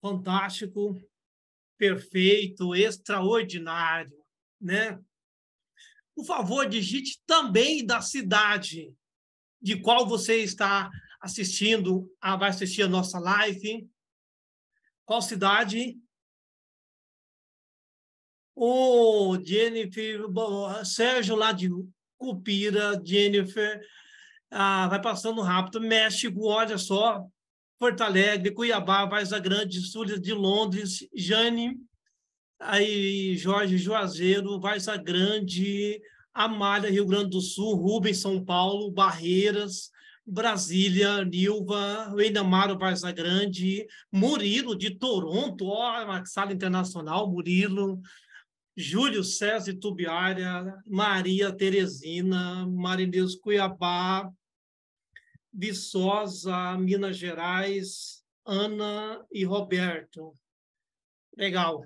fantástico, perfeito, extraordinário, né? Por favor, digite também da cidade de qual você está assistindo, a, vai assistir a nossa live. Qual cidade? O oh, Jennifer, bom, Sérgio lá de Cupira, Jennifer, ah, vai passando rápido. México, olha só, Porto Alegre, Cuiabá, Varza Grande, Sul de Londres, Jane, aí Jorge Juazeiro, Varza Grande, Amália, Rio Grande do Sul, Rubens, São Paulo, Barreiras, Brasília, Nilva, Reinamaro, Varza Grande, Murilo, de Toronto, ó, uma sala internacional, Murilo, Júlio César, Tubiária, Maria Teresina, Marineus, Cuiabá, Viçosa, Minas Gerais, Ana e Roberto. Legal.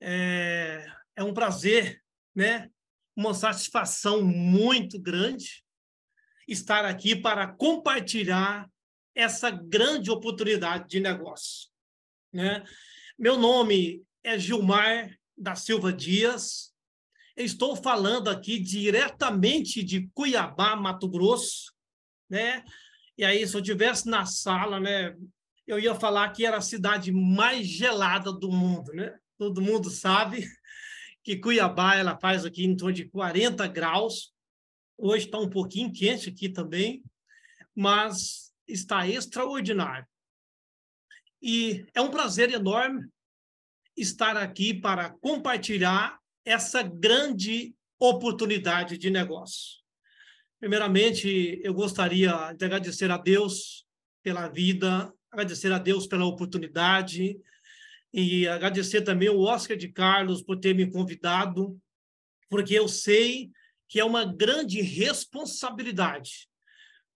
É, é um prazer, né? uma satisfação muito grande estar aqui para compartilhar essa grande oportunidade de negócio. Né? Meu nome é Gilmar da Silva Dias, eu estou falando aqui diretamente de Cuiabá, Mato Grosso, né? E aí, se eu tivesse na sala, né, eu ia falar que era a cidade mais gelada do mundo, né? Todo mundo sabe que Cuiabá ela faz aqui em torno de 40 graus. Hoje está um pouquinho quente aqui também, mas está extraordinário. E é um prazer enorme estar aqui para compartilhar essa grande oportunidade de negócio. Primeiramente, eu gostaria de agradecer a Deus pela vida, agradecer a Deus pela oportunidade e agradecer também o Oscar de Carlos por ter me convidado, porque eu sei que é uma grande responsabilidade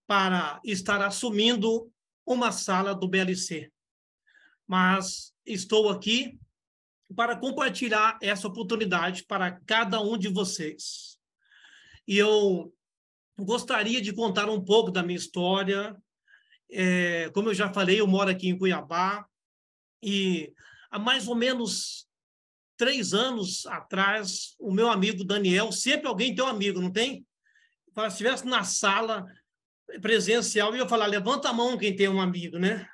para estar assumindo uma sala do BLC. Mas estou aqui para compartilhar essa oportunidade para cada um de vocês. E eu gostaria de contar um pouco da minha história. É, como eu já falei, eu moro aqui em Cuiabá e há mais ou menos três anos atrás, o meu amigo Daniel, sempre alguém tem um amigo, não tem? Se estivesse na sala presencial, eu ia falar, levanta a mão quem tem um amigo, né?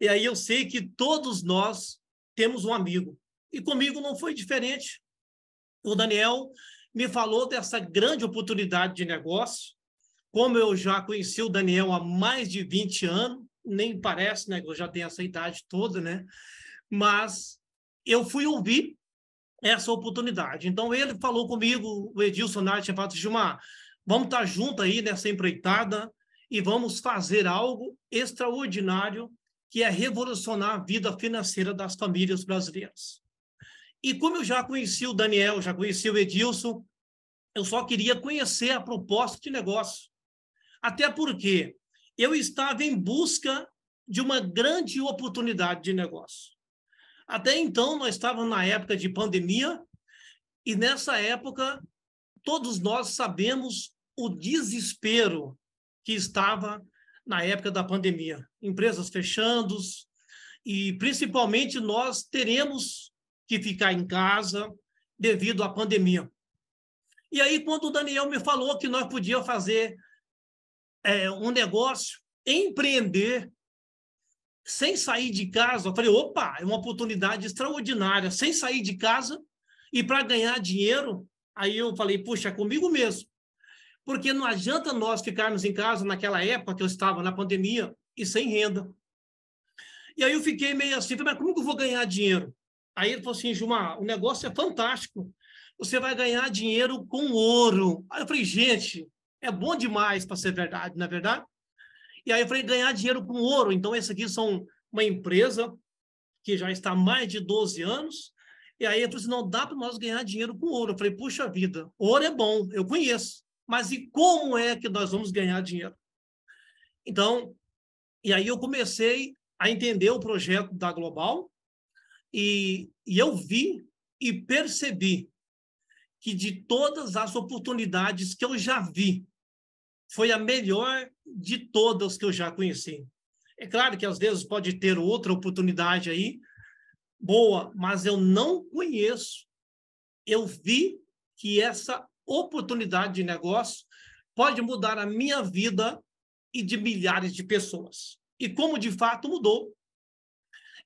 E aí eu sei que todos nós temos um amigo. E comigo não foi diferente. O Daniel me falou dessa grande oportunidade de negócio. Como eu já conheci o Daniel há mais de 20 anos, nem parece, né? Eu já tenho essa idade toda, né? Mas eu fui ouvir essa oportunidade. Então ele falou comigo, o Edilson Nath, tinha falado, Gilmar, vamos estar tá junto aí nessa empreitada e vamos fazer algo extraordinário que é revolucionar a vida financeira das famílias brasileiras. E como eu já conheci o Daniel, já conheci o Edilson, eu só queria conhecer a proposta de negócio. Até porque eu estava em busca de uma grande oportunidade de negócio. Até então, nós estávamos na época de pandemia, e nessa época, todos nós sabemos o desespero que estava na época da pandemia. Empresas fechando, e principalmente nós teremos que ficar em casa devido à pandemia. E aí, quando o Daniel me falou que nós podíamos fazer é, um negócio, empreender, sem sair de casa, eu falei: opa, é uma oportunidade extraordinária, sem sair de casa e para ganhar dinheiro. Aí eu falei: puxa, é comigo mesmo. Porque não adianta nós ficarmos em casa naquela época que eu estava na pandemia e sem renda. E aí eu fiquei meio assim, mas como que eu vou ganhar dinheiro? Aí ele falou assim, Gilmar, o negócio é fantástico. Você vai ganhar dinheiro com ouro. Aí eu falei, gente, é bom demais para ser verdade, não é verdade? E aí eu falei, ganhar dinheiro com ouro. Então, esse aqui são uma empresa que já está há mais de 12 anos. E aí ele falou, assim, não dá para nós ganhar dinheiro com ouro. Eu falei, puxa vida, ouro é bom, eu conheço. Mas e como é que nós vamos ganhar dinheiro? Então, e aí eu comecei a entender o projeto da Global, e, e eu vi e percebi que de todas as oportunidades que eu já vi, foi a melhor de todas que eu já conheci. É claro que às vezes pode ter outra oportunidade aí, boa, mas eu não conheço. Eu vi que essa oportunidade de negócio pode mudar a minha vida e de milhares de pessoas. E como de fato mudou,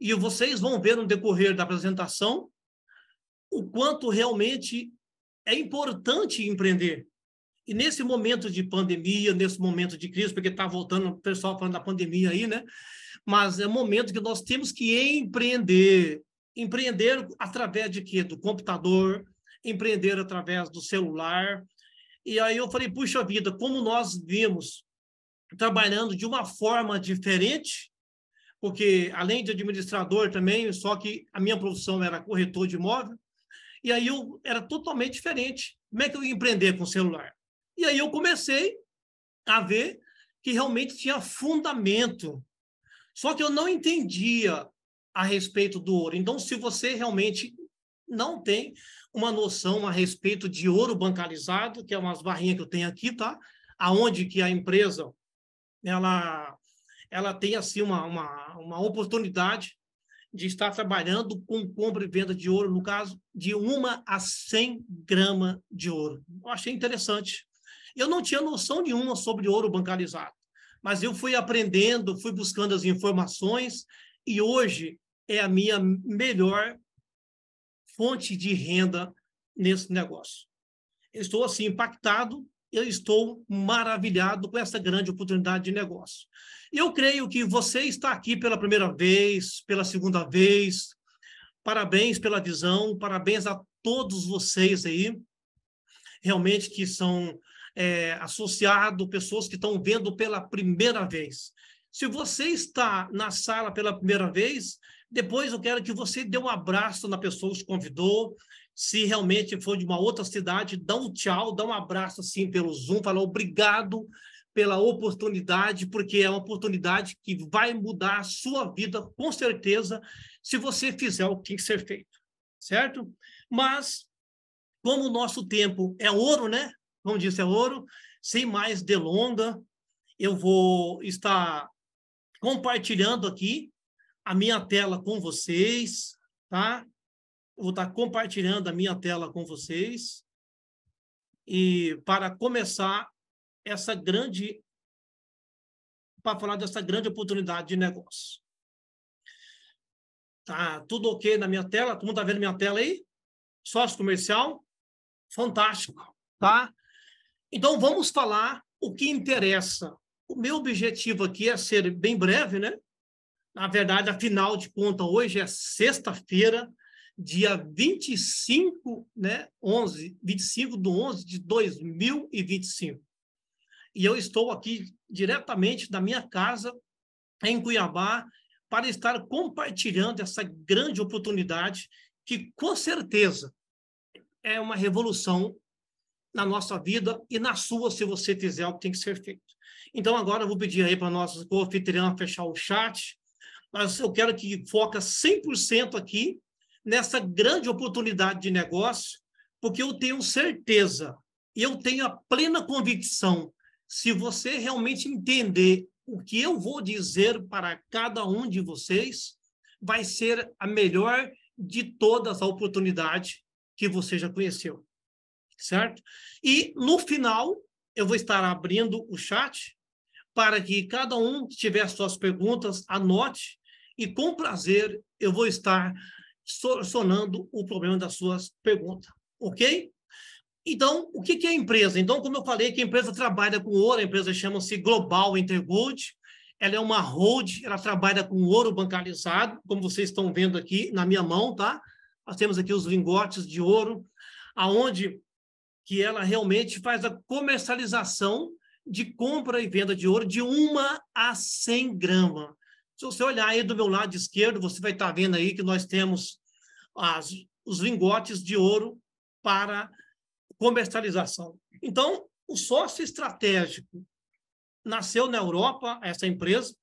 e vocês vão ver no decorrer da apresentação o quanto realmente é importante empreender. E nesse momento de pandemia, nesse momento de crise, porque está voltando o pessoal falando da pandemia aí, né? Mas é momento que nós temos que empreender. Empreender através de quê? Do computador, empreender através do celular. E aí eu falei, puxa vida, como nós vimos trabalhando de uma forma diferente, porque além de administrador também, só que a minha profissão era corretor de imóvel, e aí eu era totalmente diferente. Como é que eu ia empreender com celular? E aí eu comecei a ver que realmente tinha fundamento. Só que eu não entendia a respeito do ouro. Então, se você realmente não tem uma noção a respeito de ouro bancarizado, que é umas barrinhas que eu tenho aqui, tá? Aonde que a empresa ela ela tem assim uma, uma, uma oportunidade de estar trabalhando com compra e venda de ouro, no caso, de uma a 100 gramas de ouro. Eu achei interessante. Eu não tinha noção nenhuma sobre ouro bancarizado, mas eu fui aprendendo, fui buscando as informações e hoje é a minha melhor fonte de renda nesse negócio. Eu estou assim impactado eu estou maravilhado com essa grande oportunidade de negócio. Eu creio que você está aqui pela primeira vez, pela segunda vez. Parabéns pela visão, parabéns a todos vocês aí, realmente que são é, associados, pessoas que estão vendo pela primeira vez. Se você está na sala pela primeira vez, depois eu quero que você dê um abraço na pessoa que te convidou, se realmente for de uma outra cidade, dá um tchau, dá um abraço assim pelo Zoom, fala obrigado pela oportunidade, porque é uma oportunidade que vai mudar a sua vida, com certeza, se você fizer o que tem que ser feito, certo? Mas, como o nosso tempo é ouro, né? Como disse, é ouro, sem mais delonga, eu vou estar compartilhando aqui a minha tela com vocês, tá? Eu vou estar compartilhando a minha tela com vocês e para começar essa grande para falar dessa grande oportunidade de negócio. Tá tudo ok na minha tela? Todo mundo está vendo minha tela aí? Sócio comercial? Fantástico, tá? Então vamos falar o que interessa. O meu objetivo aqui é ser bem breve, né? Na verdade, afinal de contas, hoje é sexta-feira, dia 25, né, 11, 25 de 11 de 2025. E eu estou aqui diretamente da minha casa, em Cuiabá, para estar compartilhando essa grande oportunidade que, com certeza, é uma revolução na nossa vida e na sua, se você fizer o que tem que ser feito. Então, agora eu vou pedir aí para nosso anfitrião fechar o chat, mas eu quero que foca 100% aqui nessa grande oportunidade de negócio, porque eu tenho certeza, eu tenho a plena convicção, se você realmente entender o que eu vou dizer para cada um de vocês, vai ser a melhor de todas a oportunidade que você já conheceu, certo? E no final, eu vou estar abrindo o chat para que cada um, que tiver suas perguntas, anote e com prazer eu vou estar solucionando o problema das suas perguntas, ok? Então, o que é a empresa? Então, como eu falei, que a empresa trabalha com ouro, a empresa chama-se Global Intergold, ela é uma hold, ela trabalha com ouro bancarizado, como vocês estão vendo aqui na minha mão, tá? Nós temos aqui os lingotes de ouro, aonde que ela realmente faz a comercialização de compra e venda de ouro de 1 a 100 gramas. Se você olhar aí do meu lado esquerdo, você vai estar vendo aí que nós temos as, os lingotes de ouro para comercialização. Então, o sócio estratégico nasceu na Europa, essa empresa,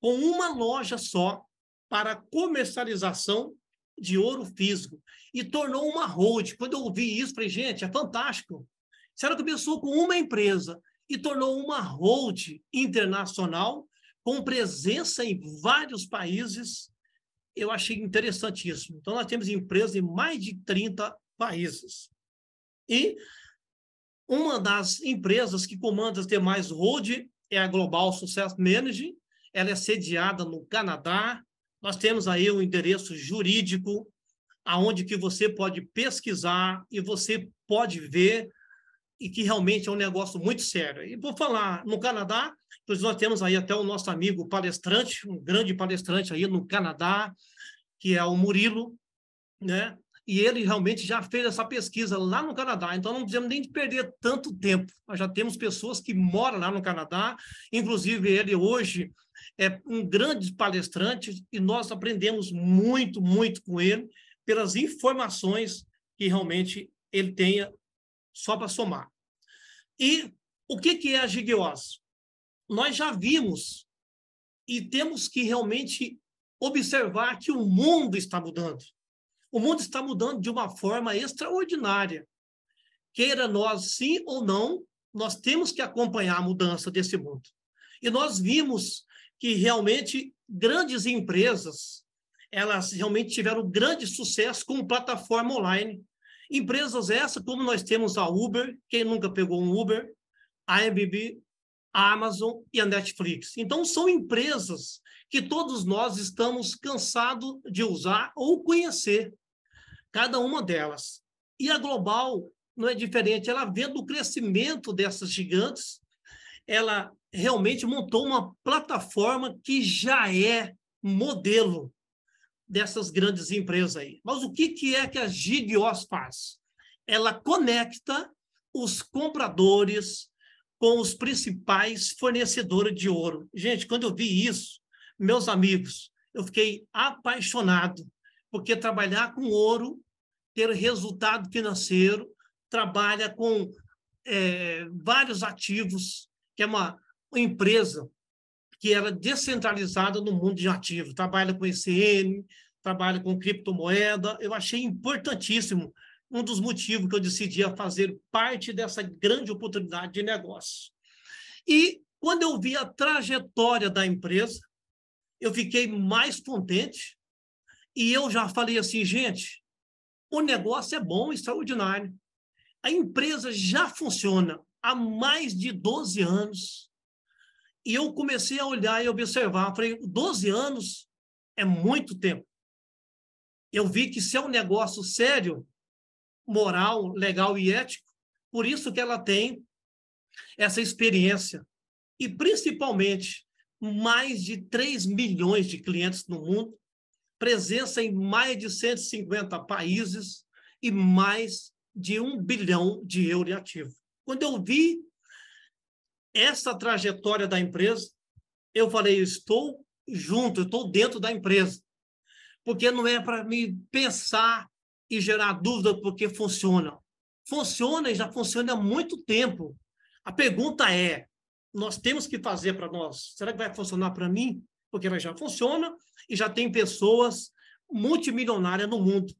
com uma loja só para comercialização de ouro físico e tornou uma hold. Quando eu ouvi isso, falei, gente, é fantástico. Será que começou com uma empresa e tornou uma hold internacional com presença em vários países eu achei interessantíssimo Então, nós temos empresas em mais de 30 países. E uma das empresas que comanda as demais road é a Global Success Management. Ela é sediada no Canadá. Nós temos aí o um endereço jurídico, aonde que você pode pesquisar e você pode ver e que realmente é um negócio muito sério. E vou falar, no Canadá, Pois nós temos aí até o nosso amigo palestrante, um grande palestrante aí no Canadá, que é o Murilo, né? E ele realmente já fez essa pesquisa lá no Canadá, então não precisamos nem perder tanto tempo. Nós já temos pessoas que moram lá no Canadá, inclusive ele hoje é um grande palestrante e nós aprendemos muito, muito com ele pelas informações que realmente ele tenha só para somar. E o que, que é a gibiose? nós já vimos e temos que realmente observar que o mundo está mudando. O mundo está mudando de uma forma extraordinária. Queira nós sim ou não, nós temos que acompanhar a mudança desse mundo. E nós vimos que realmente grandes empresas, elas realmente tiveram grande sucesso com plataforma online. Empresas essas, como nós temos a Uber, quem nunca pegou um Uber, a MBB, a Amazon e a Netflix. Então, são empresas que todos nós estamos cansados de usar ou conhecer, cada uma delas. E a global não é diferente, ela vendo o crescimento dessas gigantes, ela realmente montou uma plataforma que já é modelo dessas grandes empresas aí. Mas o que, que é que a Gigios faz? Ela conecta os compradores, com os principais fornecedores de ouro. Gente, quando eu vi isso, meus amigos, eu fiquei apaixonado, porque trabalhar com ouro, ter resultado financeiro, trabalha com é, vários ativos, que é uma, uma empresa que era descentralizada no mundo de ativos, trabalha com ECN, trabalha com criptomoeda. Eu achei importantíssimo um dos motivos que eu decidi a fazer parte dessa grande oportunidade de negócio. E quando eu vi a trajetória da empresa, eu fiquei mais contente e eu já falei assim, gente, o negócio é bom, extraordinário. A empresa já funciona há mais de 12 anos. E eu comecei a olhar e observar, falei, 12 anos é muito tempo. Eu vi que se é um negócio sério, moral, legal e ético. Por isso que ela tem essa experiência. E, principalmente, mais de 3 milhões de clientes no mundo, presença em mais de 150 países e mais de um bilhão de euro em ativo. Quando eu vi essa trajetória da empresa, eu falei, estou junto, estou dentro da empresa. Porque não é para me pensar e gerar dúvida porque funciona? Funciona e já funciona há muito tempo. A pergunta é: nós temos que fazer para nós? Será que vai funcionar para mim? Porque já funciona e já tem pessoas multimilionárias no mundo.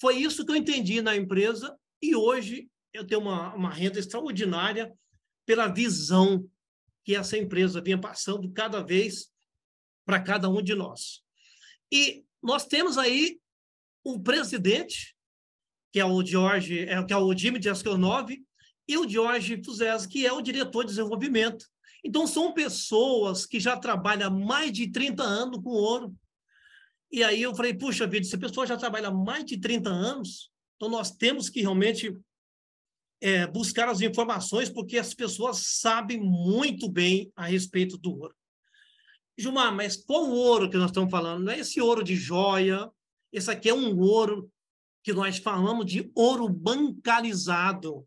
Foi isso que eu entendi na empresa e hoje eu tenho uma, uma renda extraordinária pela visão que essa empresa vinha passando cada vez para cada um de nós. E nós temos aí o presidente, que é o George, é, que é o Jimmy Jaskonov, e o George Fuzes, que é o diretor de desenvolvimento. Então, são pessoas que já trabalham mais de 30 anos com ouro. E aí eu falei, puxa vida, se a pessoa já trabalha mais de 30 anos, então nós temos que realmente é, buscar as informações, porque as pessoas sabem muito bem a respeito do ouro. Gilmar, mas qual ouro que nós estamos falando? Não é esse ouro de joia, esse aqui é um ouro que nós falamos de ouro bancarizado.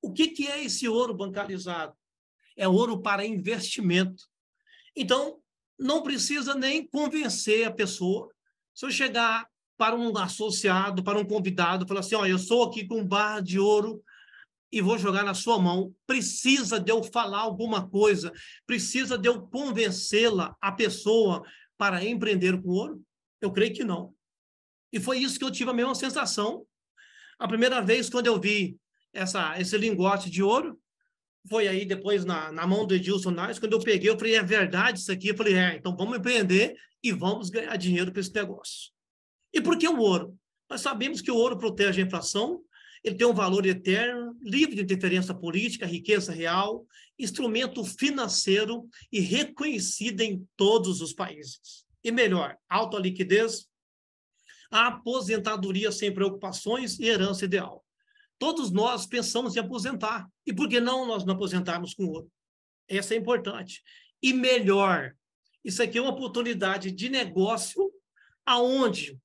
O que, que é esse ouro bancarizado? É ouro para investimento. Então, não precisa nem convencer a pessoa. Se eu chegar para um associado, para um convidado, falar assim: ó, eu sou aqui com um bar de ouro e vou jogar na sua mão. Precisa de eu falar alguma coisa, precisa de eu convencê-la, a pessoa, para empreender com ouro? Eu creio que não. E foi isso que eu tive a mesma sensação. A primeira vez, quando eu vi essa, esse lingote de ouro, foi aí depois na, na mão do Edilson Nares, quando eu peguei, eu falei, é verdade isso aqui? Eu falei, é, então vamos empreender e vamos ganhar dinheiro com esse negócio. E por que o ouro? Nós sabemos que o ouro protege a inflação, ele tem um valor eterno, livre de interferência política, riqueza real, instrumento financeiro e reconhecido em todos os países. E melhor, alta liquidez, a aposentadoria sem preocupações e herança ideal. Todos nós pensamos em aposentar. E por que não nós não aposentarmos com ouro. Essa é importante. E melhor, isso aqui é uma oportunidade de negócio aonde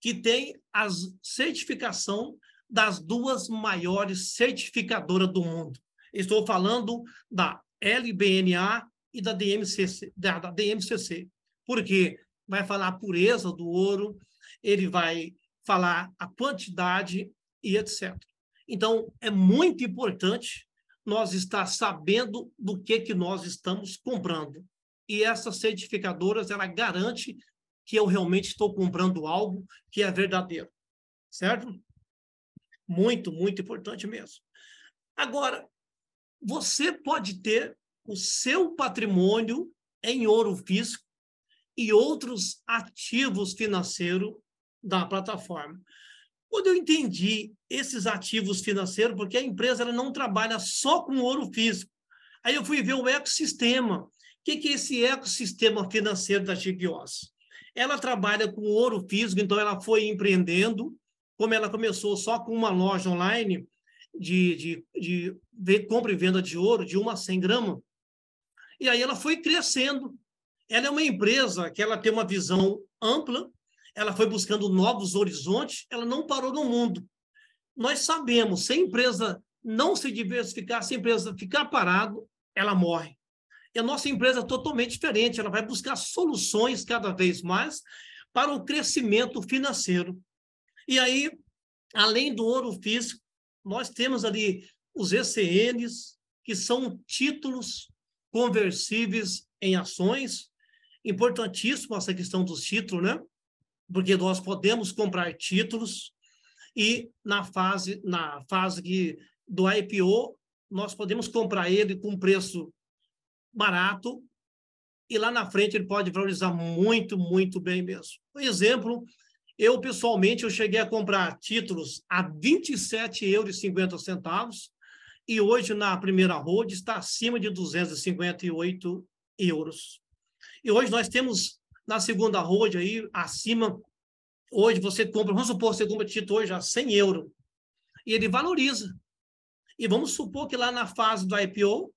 que tem a certificação das duas maiores certificadoras do mundo. Estou falando da LBNA e da DMCC, da, da DMCC, porque vai falar a pureza do ouro, ele vai falar a quantidade e etc. Então, é muito importante nós estar sabendo do que, que nós estamos comprando. E essas certificadoras, ela garante que eu realmente estou comprando algo que é verdadeiro, certo? Muito, muito importante mesmo. Agora, você pode ter o seu patrimônio em ouro físico e outros ativos financeiros da plataforma. Quando eu entendi esses ativos financeiros, porque a empresa ela não trabalha só com ouro físico, aí eu fui ver o ecossistema. O que, é esse ecossistema financeiro da Gigios? Ela trabalha com ouro físico, então ela foi empreendendo, como ela começou só com uma loja online de, de, de compra e venda de ouro, de uma a 100 gramas, e aí ela foi crescendo. Ela é uma empresa que ela tem uma visão ampla, ela foi buscando novos horizontes, ela não parou no mundo. Nós sabemos, se a empresa não se diversificar, se a empresa ficar parado, ela morre. E a nossa empresa é totalmente diferente, ela vai buscar soluções cada vez mais para o crescimento financeiro. E aí, além do ouro físico, nós temos ali os ECNs, que são títulos conversíveis em ações. Importantíssimo essa questão dos títulos, né? porque nós podemos comprar títulos e na fase na fase que, do IPO nós podemos comprar ele com preço barato e lá na frente ele pode valorizar muito muito bem mesmo. Por exemplo, eu pessoalmente eu cheguei a comprar títulos a 27,50 euros e hoje na primeira road está acima de 258 euros. E hoje nós temos na segunda road aí, acima, hoje você compra, vamos supor, você compra Tito hoje a 100 euros, e ele valoriza. E vamos supor que lá na fase do IPO,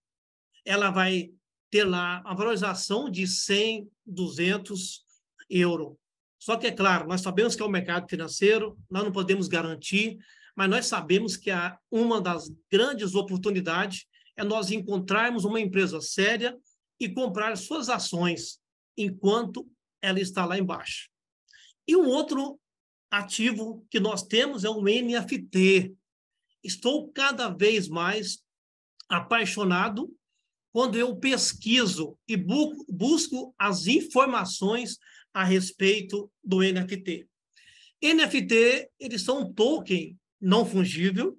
ela vai ter lá a valorização de 100, 200 euros. Só que, é claro, nós sabemos que é o um mercado financeiro, nós não podemos garantir, mas nós sabemos que a, uma das grandes oportunidades é nós encontrarmos uma empresa séria e comprar suas ações enquanto ela está lá embaixo. E um outro ativo que nós temos é o NFT. Estou cada vez mais apaixonado quando eu pesquiso e bu busco as informações a respeito do NFT. NFT, eles são um token não fungível.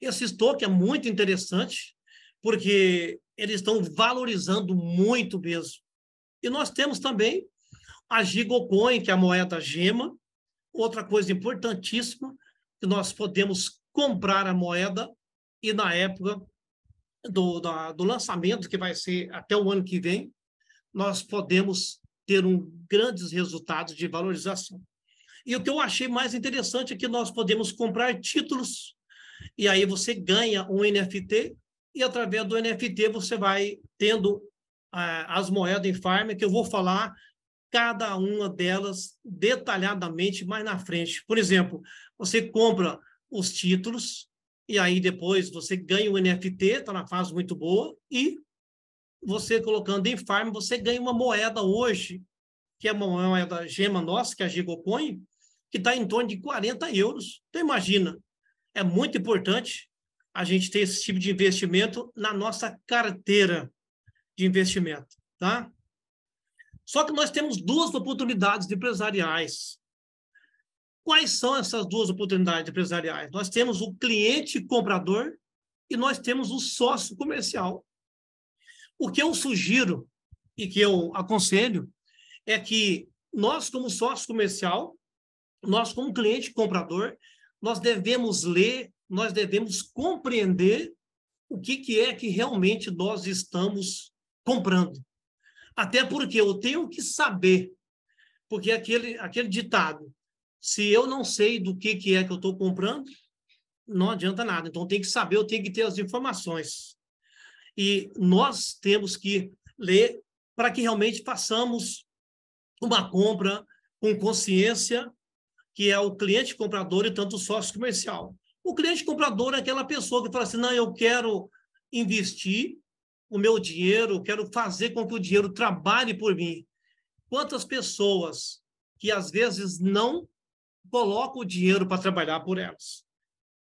Esse token é muito interessante, porque eles estão valorizando muito mesmo. E nós temos também a Gigocoin, que é a moeda gema, outra coisa importantíssima, que nós podemos comprar a moeda e na época do, da, do lançamento, que vai ser até o ano que vem, nós podemos ter um grandes resultados de valorização. E o que eu achei mais interessante é que nós podemos comprar títulos, e aí você ganha um NFT, e através do NFT você vai tendo as moedas em farm, que eu vou falar cada uma delas detalhadamente mais na frente. Por exemplo, você compra os títulos e aí depois você ganha o NFT, está na fase muito boa, e você colocando em farm, você ganha uma moeda hoje, que é uma moeda gema nossa, que é a Gigocoin, que está em torno de 40 euros. Então, imagina, é muito importante a gente ter esse tipo de investimento na nossa carteira de investimento, tá? Só que nós temos duas oportunidades empresariais. Quais são essas duas oportunidades empresariais? Nós temos o cliente comprador e nós temos o sócio comercial. O que eu sugiro e que eu aconselho é que nós, como sócio comercial, nós, como cliente comprador, nós devemos ler, nós devemos compreender o que, que é que realmente nós estamos comprando. Até porque eu tenho que saber, porque aquele, aquele ditado, se eu não sei do que, que é que eu estou comprando, não adianta nada. Então, tem que saber, eu tenho que ter as informações. E nós temos que ler para que realmente façamos uma compra com consciência, que é o cliente comprador e tanto o sócio comercial. O cliente comprador é aquela pessoa que fala assim: não, eu quero investir, o meu dinheiro, quero fazer com que o dinheiro trabalhe por mim. Quantas pessoas que às vezes não colocam o dinheiro para trabalhar por elas?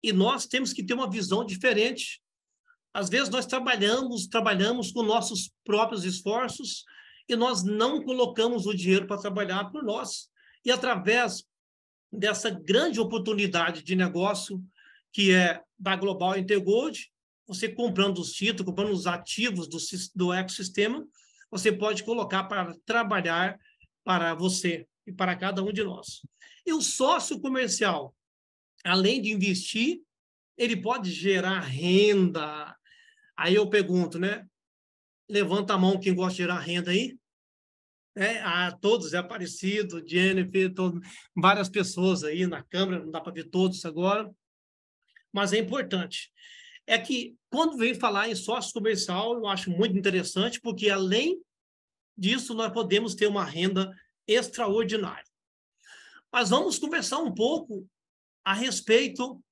E nós temos que ter uma visão diferente. Às vezes nós trabalhamos, trabalhamos com nossos próprios esforços e nós não colocamos o dinheiro para trabalhar por nós. E através dessa grande oportunidade de negócio que é da Global Intergold, você comprando os títulos, comprando os ativos do, do ecossistema, você pode colocar para trabalhar para você e para cada um de nós. E o sócio comercial, além de investir, ele pode gerar renda. Aí eu pergunto, né? Levanta a mão quem gosta de gerar renda aí. É, a ah, todos, é aparecido, Jennifer, todo, várias pessoas aí na câmera, não dá para ver todos agora, mas é importante é que quando vem falar em sócio comercial, eu acho muito interessante, porque além disso, nós podemos ter uma renda extraordinária. Mas vamos conversar um pouco a respeito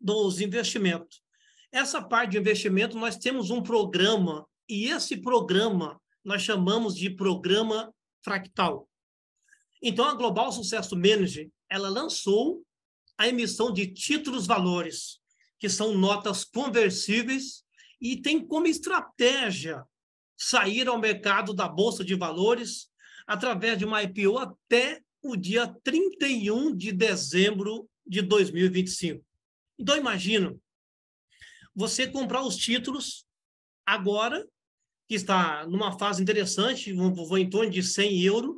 dos investimentos. Essa parte de investimento, nós temos um programa, e esse programa nós chamamos de programa fractal. Então, a Global Sucesso Manager, ela lançou a emissão de títulos valores que são notas conversíveis e tem como estratégia sair ao mercado da Bolsa de Valores através de uma IPO até o dia 31 de dezembro de 2025. Então, imagina você comprar os títulos agora, que está numa fase interessante, vou em torno de 100 euros,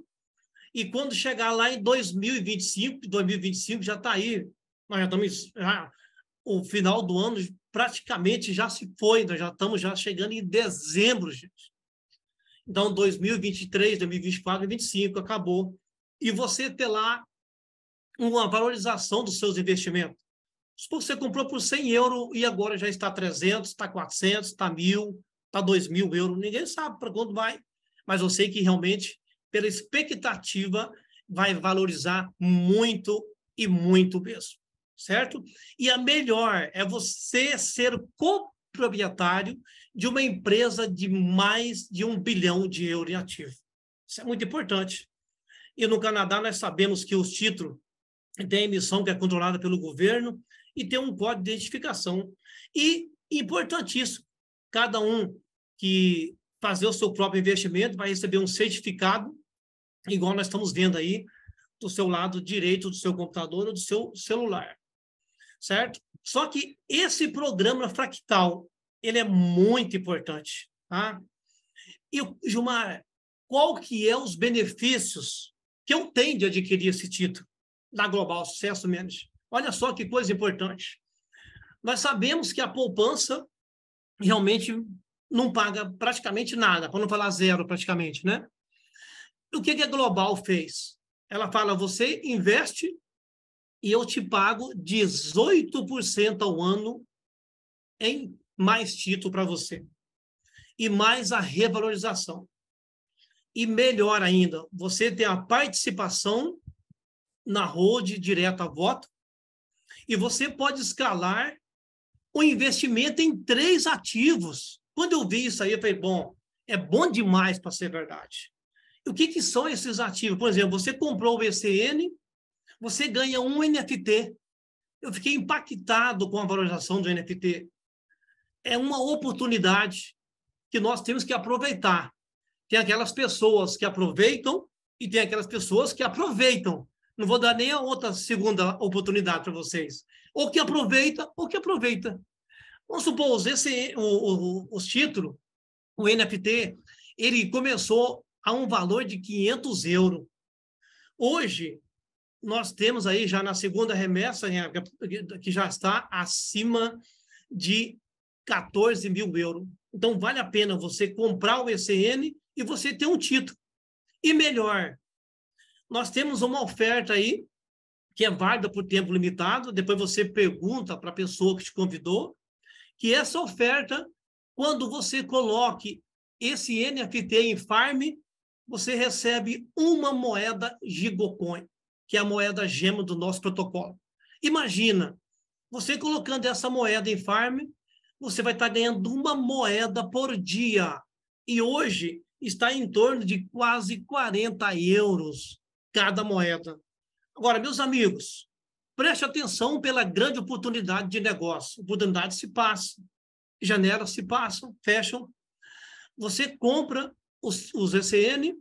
e quando chegar lá em 2025, 2025 já está aí, nós já estamos já, o final do ano praticamente já se foi, nós já estamos já chegando em dezembro, gente. Então, 2023, 2024 2025 acabou. E você ter lá uma valorização dos seus investimentos. Se você comprou por 100 euros e agora já está 300, está 400, está 1.000, está 2.000 euros, ninguém sabe para quando vai. Mas eu sei que realmente, pela expectativa, vai valorizar muito e muito mesmo certo? E a melhor é você ser coproprietário de uma empresa de mais de um bilhão de euros em ativo. Isso é muito importante. E no Canadá nós sabemos que os títulos têm emissão que é controlada pelo governo e tem um código de identificação. E importantíssimo, cada um que fazer o seu próprio investimento vai receber um certificado, igual nós estamos vendo aí, do seu lado direito do seu computador ou do seu celular certo? Só que esse programa fractal, ele é muito importante, tá? E, Gilmar, qual que é os benefícios que eu tenho de adquirir esse título da Global Sucesso Menos? Olha só que coisa importante. Nós sabemos que a poupança realmente não paga praticamente nada, para não falar zero praticamente, né? O que a Global fez? Ela fala, você investe e eu te pago 18% ao ano em mais título para você. E mais a revalorização. E melhor ainda, você tem a participação na road direta a voto e você pode escalar o investimento em três ativos. Quando eu vi isso aí, eu falei, bom, é bom demais para ser verdade. E o que, que são esses ativos? Por exemplo, você comprou o VCN, você ganha um NFT. Eu fiquei impactado com a valorização do NFT. É uma oportunidade que nós temos que aproveitar. Tem aquelas pessoas que aproveitam e tem aquelas pessoas que aproveitam. Não vou dar nem a outra segunda oportunidade para vocês. Ou que aproveita, ou que aproveita. Vamos supor, esse, o, o, os títulos, o NFT, ele começou a um valor de 500 euros. Hoje, nós temos aí já na segunda remessa, né, é que já está acima de 14 mil euros. Então, vale a pena você comprar o ECN e você ter um título. E melhor, nós temos uma oferta aí que é válida por tempo limitado. Depois você pergunta para a pessoa que te convidou, que essa oferta, quando você coloque esse NFT em farm, você recebe uma moeda Gigocoin que é a moeda gema do nosso protocolo. Imagina, você colocando essa moeda em farm, você vai estar ganhando uma moeda por dia. E hoje está em torno de quase 40 euros cada moeda. Agora, meus amigos, preste atenção pela grande oportunidade de negócio. Oportunidade se passa, janelas se passam, fecham. Você compra os, os ECN,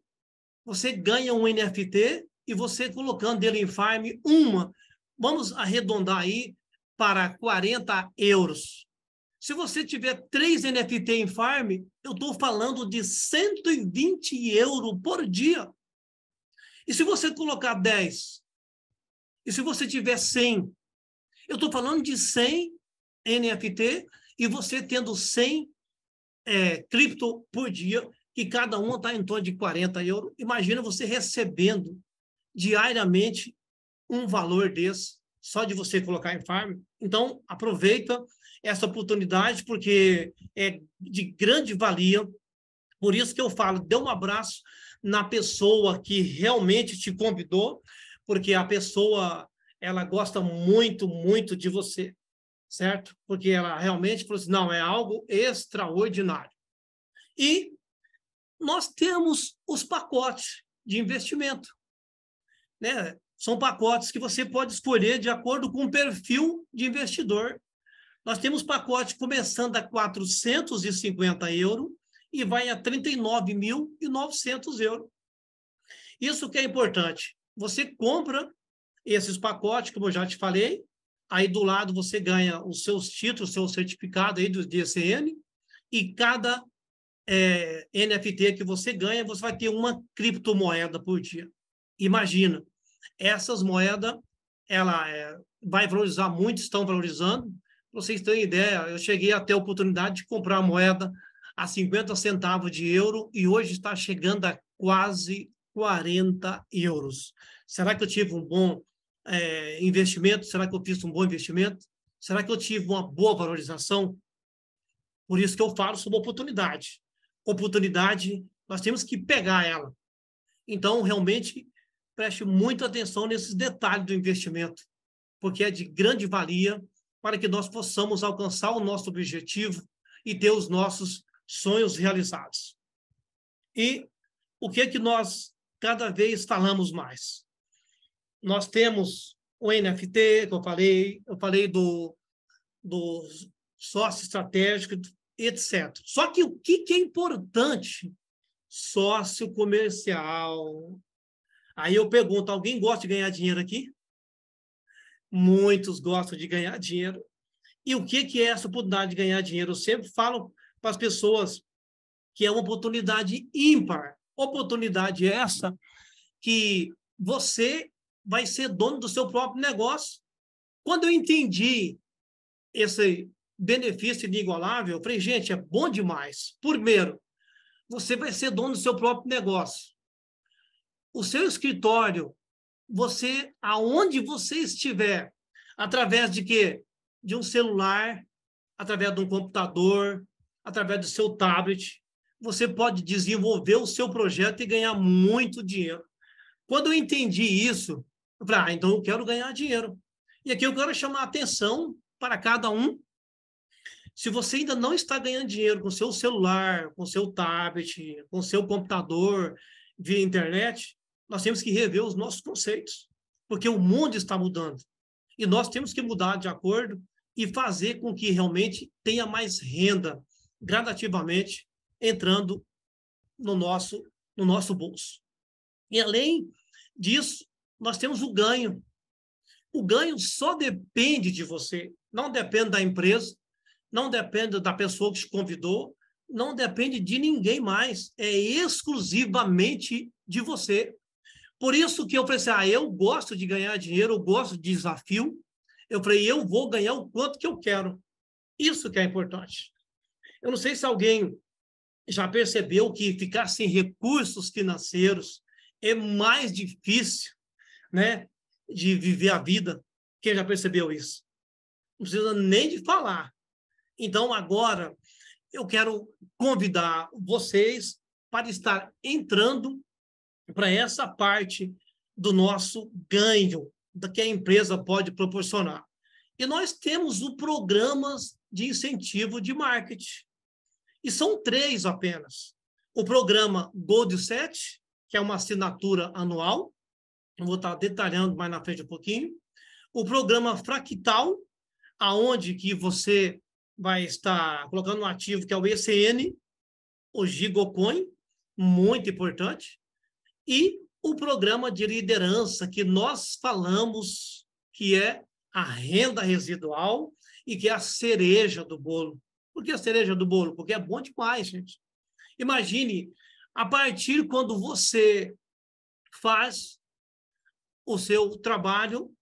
você ganha um NFT e você colocando dele em farm uma, vamos arredondar aí para 40 euros. Se você tiver três NFT em farm, eu estou falando de 120 euros por dia. E se você colocar 10, e se você tiver 100, eu estou falando de 100 NFT e você tendo 100 é, cripto por dia, que cada uma está em torno de 40 euros. Imagina você recebendo diariamente um valor desse, só de você colocar em farm. Então, aproveita essa oportunidade, porque é de grande valia. Por isso que eu falo, dê um abraço na pessoa que realmente te convidou, porque a pessoa ela gosta muito, muito de você, certo? Porque ela realmente falou assim, não, é algo extraordinário. E nós temos os pacotes de investimento né? São pacotes que você pode escolher de acordo com o perfil de investidor. Nós temos pacotes começando a 450 euros e vai a 39.900 euros. Isso que é importante. Você compra esses pacotes, como eu já te falei, aí do lado você ganha os seus títulos, seu certificado aí do DCM, e cada é, NFT que você ganha, você vai ter uma criptomoeda por dia. Imagina, essas moedas ela é, vai valorizar muito, estão valorizando. vocês terem ideia, eu cheguei a ter a oportunidade de comprar moeda a 50 centavos de euro e hoje está chegando a quase 40 euros. Será que eu tive um bom é, investimento? Será que eu fiz um bom investimento? Será que eu tive uma boa valorização? Por isso que eu falo sobre oportunidade. Oportunidade, nós temos que pegar ela. Então, realmente, preste muita atenção nesses detalhes do investimento, porque é de grande valia para que nós possamos alcançar o nosso objetivo e ter os nossos sonhos realizados. E o que é que nós cada vez falamos mais? Nós temos o NFT, que eu falei, eu falei do, do sócio estratégico, etc. Só que o que, que é importante? Sócio comercial, Aí eu pergunto: alguém gosta de ganhar dinheiro aqui? Muitos gostam de ganhar dinheiro. E o que, que é essa oportunidade de ganhar dinheiro? Eu sempre falo para as pessoas que é uma oportunidade ímpar. Oportunidade essa que você vai ser dono do seu próprio negócio. Quando eu entendi esse benefício inigualável, eu falei, gente, é bom demais. Primeiro, você vai ser dono do seu próprio negócio o seu escritório, você, aonde você estiver, através de quê? De um celular, através de um computador, através do seu tablet, você pode desenvolver o seu projeto e ganhar muito dinheiro. Quando eu entendi isso, eu falei, ah, então eu quero ganhar dinheiro. E aqui eu quero chamar a atenção para cada um. Se você ainda não está ganhando dinheiro com seu celular, com seu tablet, com seu computador, via internet, nós temos que rever os nossos conceitos, porque o mundo está mudando. E nós temos que mudar de acordo e fazer com que realmente tenha mais renda gradativamente entrando no nosso no nosso bolso. E além disso, nós temos o ganho. O ganho só depende de você, não depende da empresa, não depende da pessoa que te convidou, não depende de ninguém mais, é exclusivamente de você. Por isso que eu falei assim, ah, eu gosto de ganhar dinheiro, eu gosto de desafio. Eu falei, eu vou ganhar o quanto que eu quero. Isso que é importante. Eu não sei se alguém já percebeu que ficar sem recursos financeiros é mais difícil, né, de viver a vida. Quem já percebeu isso? Não precisa nem de falar. Então agora eu quero convidar vocês para estar entrando para essa parte do nosso ganho da que a empresa pode proporcionar. E nós temos o programas de incentivo de marketing. E são três apenas. O programa Gold 7, que é uma assinatura anual, eu vou estar detalhando mais na frente um pouquinho. O programa Fractal, aonde que você vai estar colocando um ativo que é o ECN, o Gigocoin, muito importante e o programa de liderança que nós falamos, que é a renda residual e que é a cereja do bolo. Por que a cereja do bolo? Porque é bom demais, gente. Imagine, a partir quando você faz o seu trabalho,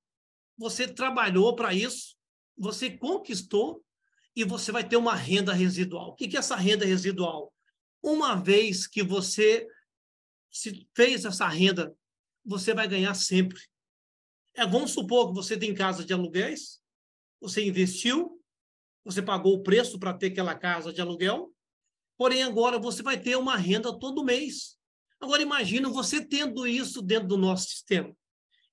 você trabalhou para isso, você conquistou e você vai ter uma renda residual. O que é essa renda residual? Uma vez que você se fez essa renda, você vai ganhar sempre. É, vamos supor que você tem casa de aluguéis, você investiu, você pagou o preço para ter aquela casa de aluguel, porém agora você vai ter uma renda todo mês. Agora imagina você tendo isso dentro do nosso sistema.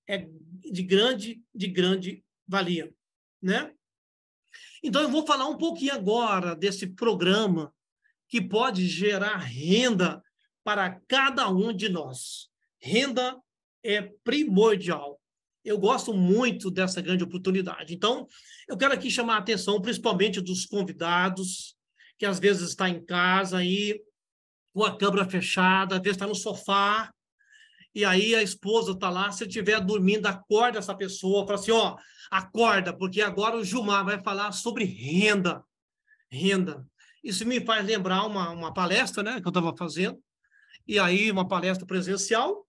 É de grande, de grande valia, né? Então eu vou falar um pouquinho agora desse programa que pode gerar renda para cada um de nós. Renda é primordial. Eu gosto muito dessa grande oportunidade. Então, eu quero aqui chamar a atenção, principalmente dos convidados, que às vezes está em casa aí, com a câmera fechada, às vezes está no sofá, e aí a esposa está lá, se estiver dormindo, acorda essa pessoa, fala assim, ó, acorda, porque agora o Gilmar vai falar sobre renda. Renda. Isso me faz lembrar uma, uma palestra né, que eu estava fazendo, e aí uma palestra presencial,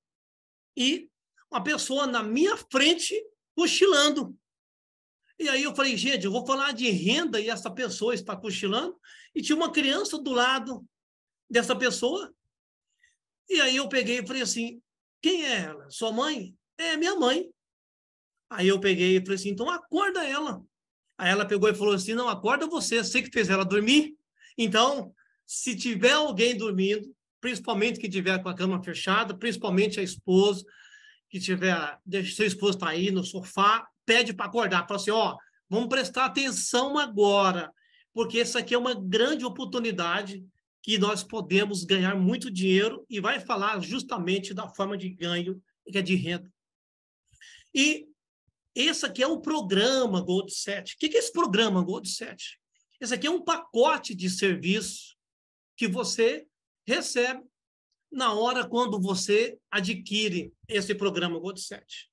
e uma pessoa na minha frente cochilando. E aí eu falei, gente, eu vou falar de renda e essa pessoa está cochilando, e tinha uma criança do lado dessa pessoa. E aí eu peguei e falei assim: quem é ela? Sua mãe? É minha mãe. Aí eu peguei e falei assim: então acorda ela. Aí ela pegou e falou assim: não, acorda você, sei que fez ela dormir. Então, se tiver alguém dormindo, principalmente que tiver com a cama fechada, principalmente a esposa que tiver, seu esposo está aí no sofá, pede para acordar, fala assim, ó, vamos prestar atenção agora, porque essa aqui é uma grande oportunidade que nós podemos ganhar muito dinheiro e vai falar justamente da forma de ganho, que é de renda. E esse aqui é o programa Gold 7. O que é esse programa Gold 7? Esse aqui é um pacote de serviço que você recebe na hora quando você adquire esse programa Gold 7.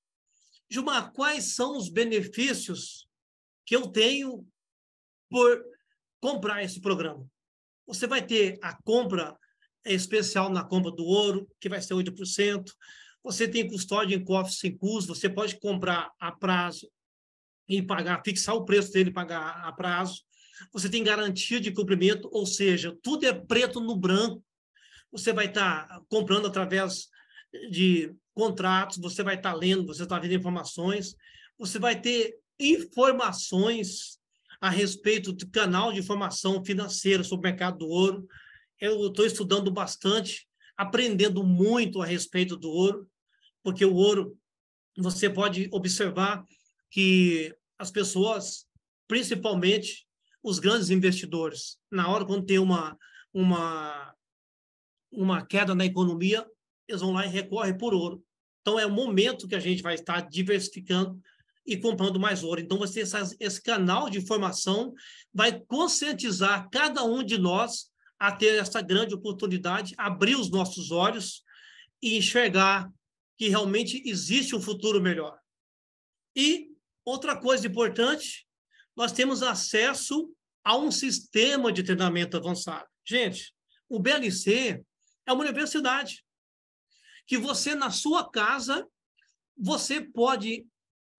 Gilmar, quais são os benefícios que eu tenho por comprar esse programa? Você vai ter a compra especial na compra do ouro, que vai ser 8%. Você tem custódia em cofres sem custo, você pode comprar a prazo e pagar, fixar o preço dele e pagar a prazo. Você tem garantia de cumprimento, ou seja, tudo é preto no branco você vai estar tá comprando através de contratos, você vai estar tá lendo, você está vendo informações, você vai ter informações a respeito do canal de informação financeira sobre o mercado do ouro. Eu estou estudando bastante, aprendendo muito a respeito do ouro, porque o ouro, você pode observar que as pessoas, principalmente os grandes investidores, na hora quando tem uma, uma uma queda na economia, eles vão lá e recorrem por ouro. Então, é o momento que a gente vai estar diversificando e comprando mais ouro. Então, você esse canal de informação vai conscientizar cada um de nós a ter essa grande oportunidade, abrir os nossos olhos e enxergar que realmente existe um futuro melhor. E outra coisa importante, nós temos acesso a um sistema de treinamento avançado. Gente, o BLC é uma universidade que você na sua casa você pode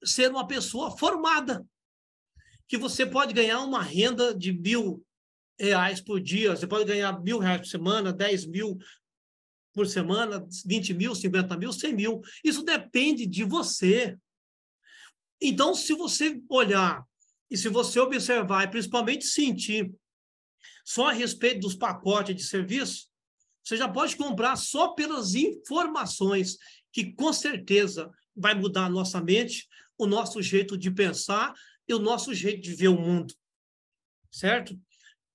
ser uma pessoa formada, que você pode ganhar uma renda de mil reais por dia, você pode ganhar mil reais por semana, dez mil por semana, vinte mil, cinquenta mil, cem mil. Isso depende de você. Então, se você olhar e se você observar e principalmente sentir só a respeito dos pacotes de serviço, você já pode comprar só pelas informações, que com certeza vai mudar a nossa mente, o nosso jeito de pensar e o nosso jeito de ver o mundo. Certo?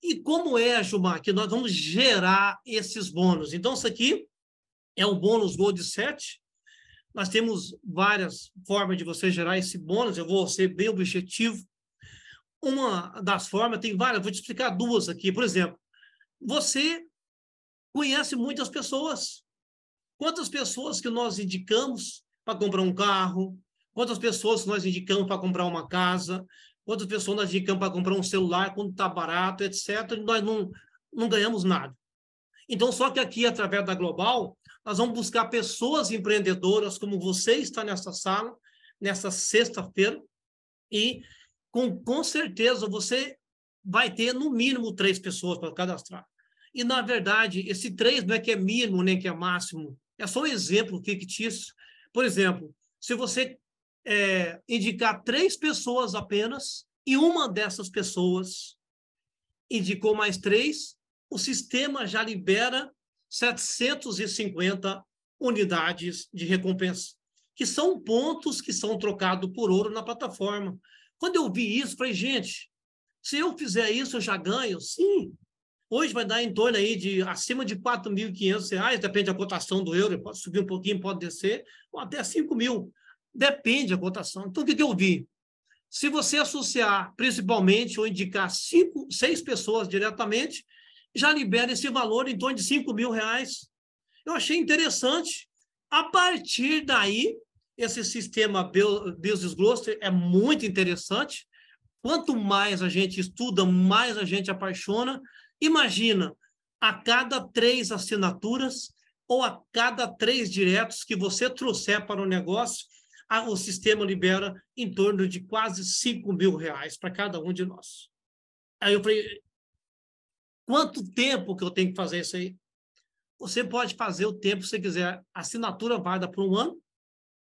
E como é, Gilmar, que nós vamos gerar esses bônus? Então, isso aqui é um bônus Gold 7. Nós temos várias formas de você gerar esse bônus, eu vou ser bem objetivo. Uma das formas, tem várias, vou te explicar duas aqui. Por exemplo, você conhece muitas pessoas. Quantas pessoas que nós indicamos para comprar um carro? Quantas pessoas nós indicamos para comprar uma casa? Quantas pessoas nós indicamos para comprar um celular quando está barato, etc. Nós não, não ganhamos nada. Então, só que aqui, através da Global, nós vamos buscar pessoas empreendedoras como você está nessa sala, nessa sexta-feira, e com, com certeza você vai ter no mínimo três pessoas para cadastrar. E, na verdade, esse 3 não é que é mínimo nem que é máximo, é só um exemplo fictício. Por exemplo, se você é, indicar três pessoas apenas e uma dessas pessoas indicou mais três, o sistema já libera 750 unidades de recompensa, que são pontos que são trocados por ouro na plataforma. Quando eu vi isso, falei, gente, se eu fizer isso, eu já ganho? Sim, Hoje vai dar em torno aí de acima de R$ reais, depende da cotação do euro, pode subir um pouquinho, pode descer, ou até R$ mil. depende da cotação. Então, o que, que eu vi? Se você associar principalmente ou indicar cinco, seis pessoas diretamente, já libera esse valor em torno de cinco mil reais. Eu achei interessante. A partir daí, esse sistema Business Gloster é muito interessante. Quanto mais a gente estuda, mais a gente apaixona. Imagina, a cada três assinaturas ou a cada três diretos que você trouxer para o negócio, a, o sistema libera em torno de quase 5 mil reais para cada um de nós. Aí eu falei, quanto tempo que eu tenho que fazer isso aí? Você pode fazer o tempo que você quiser. A assinatura válida por um ano,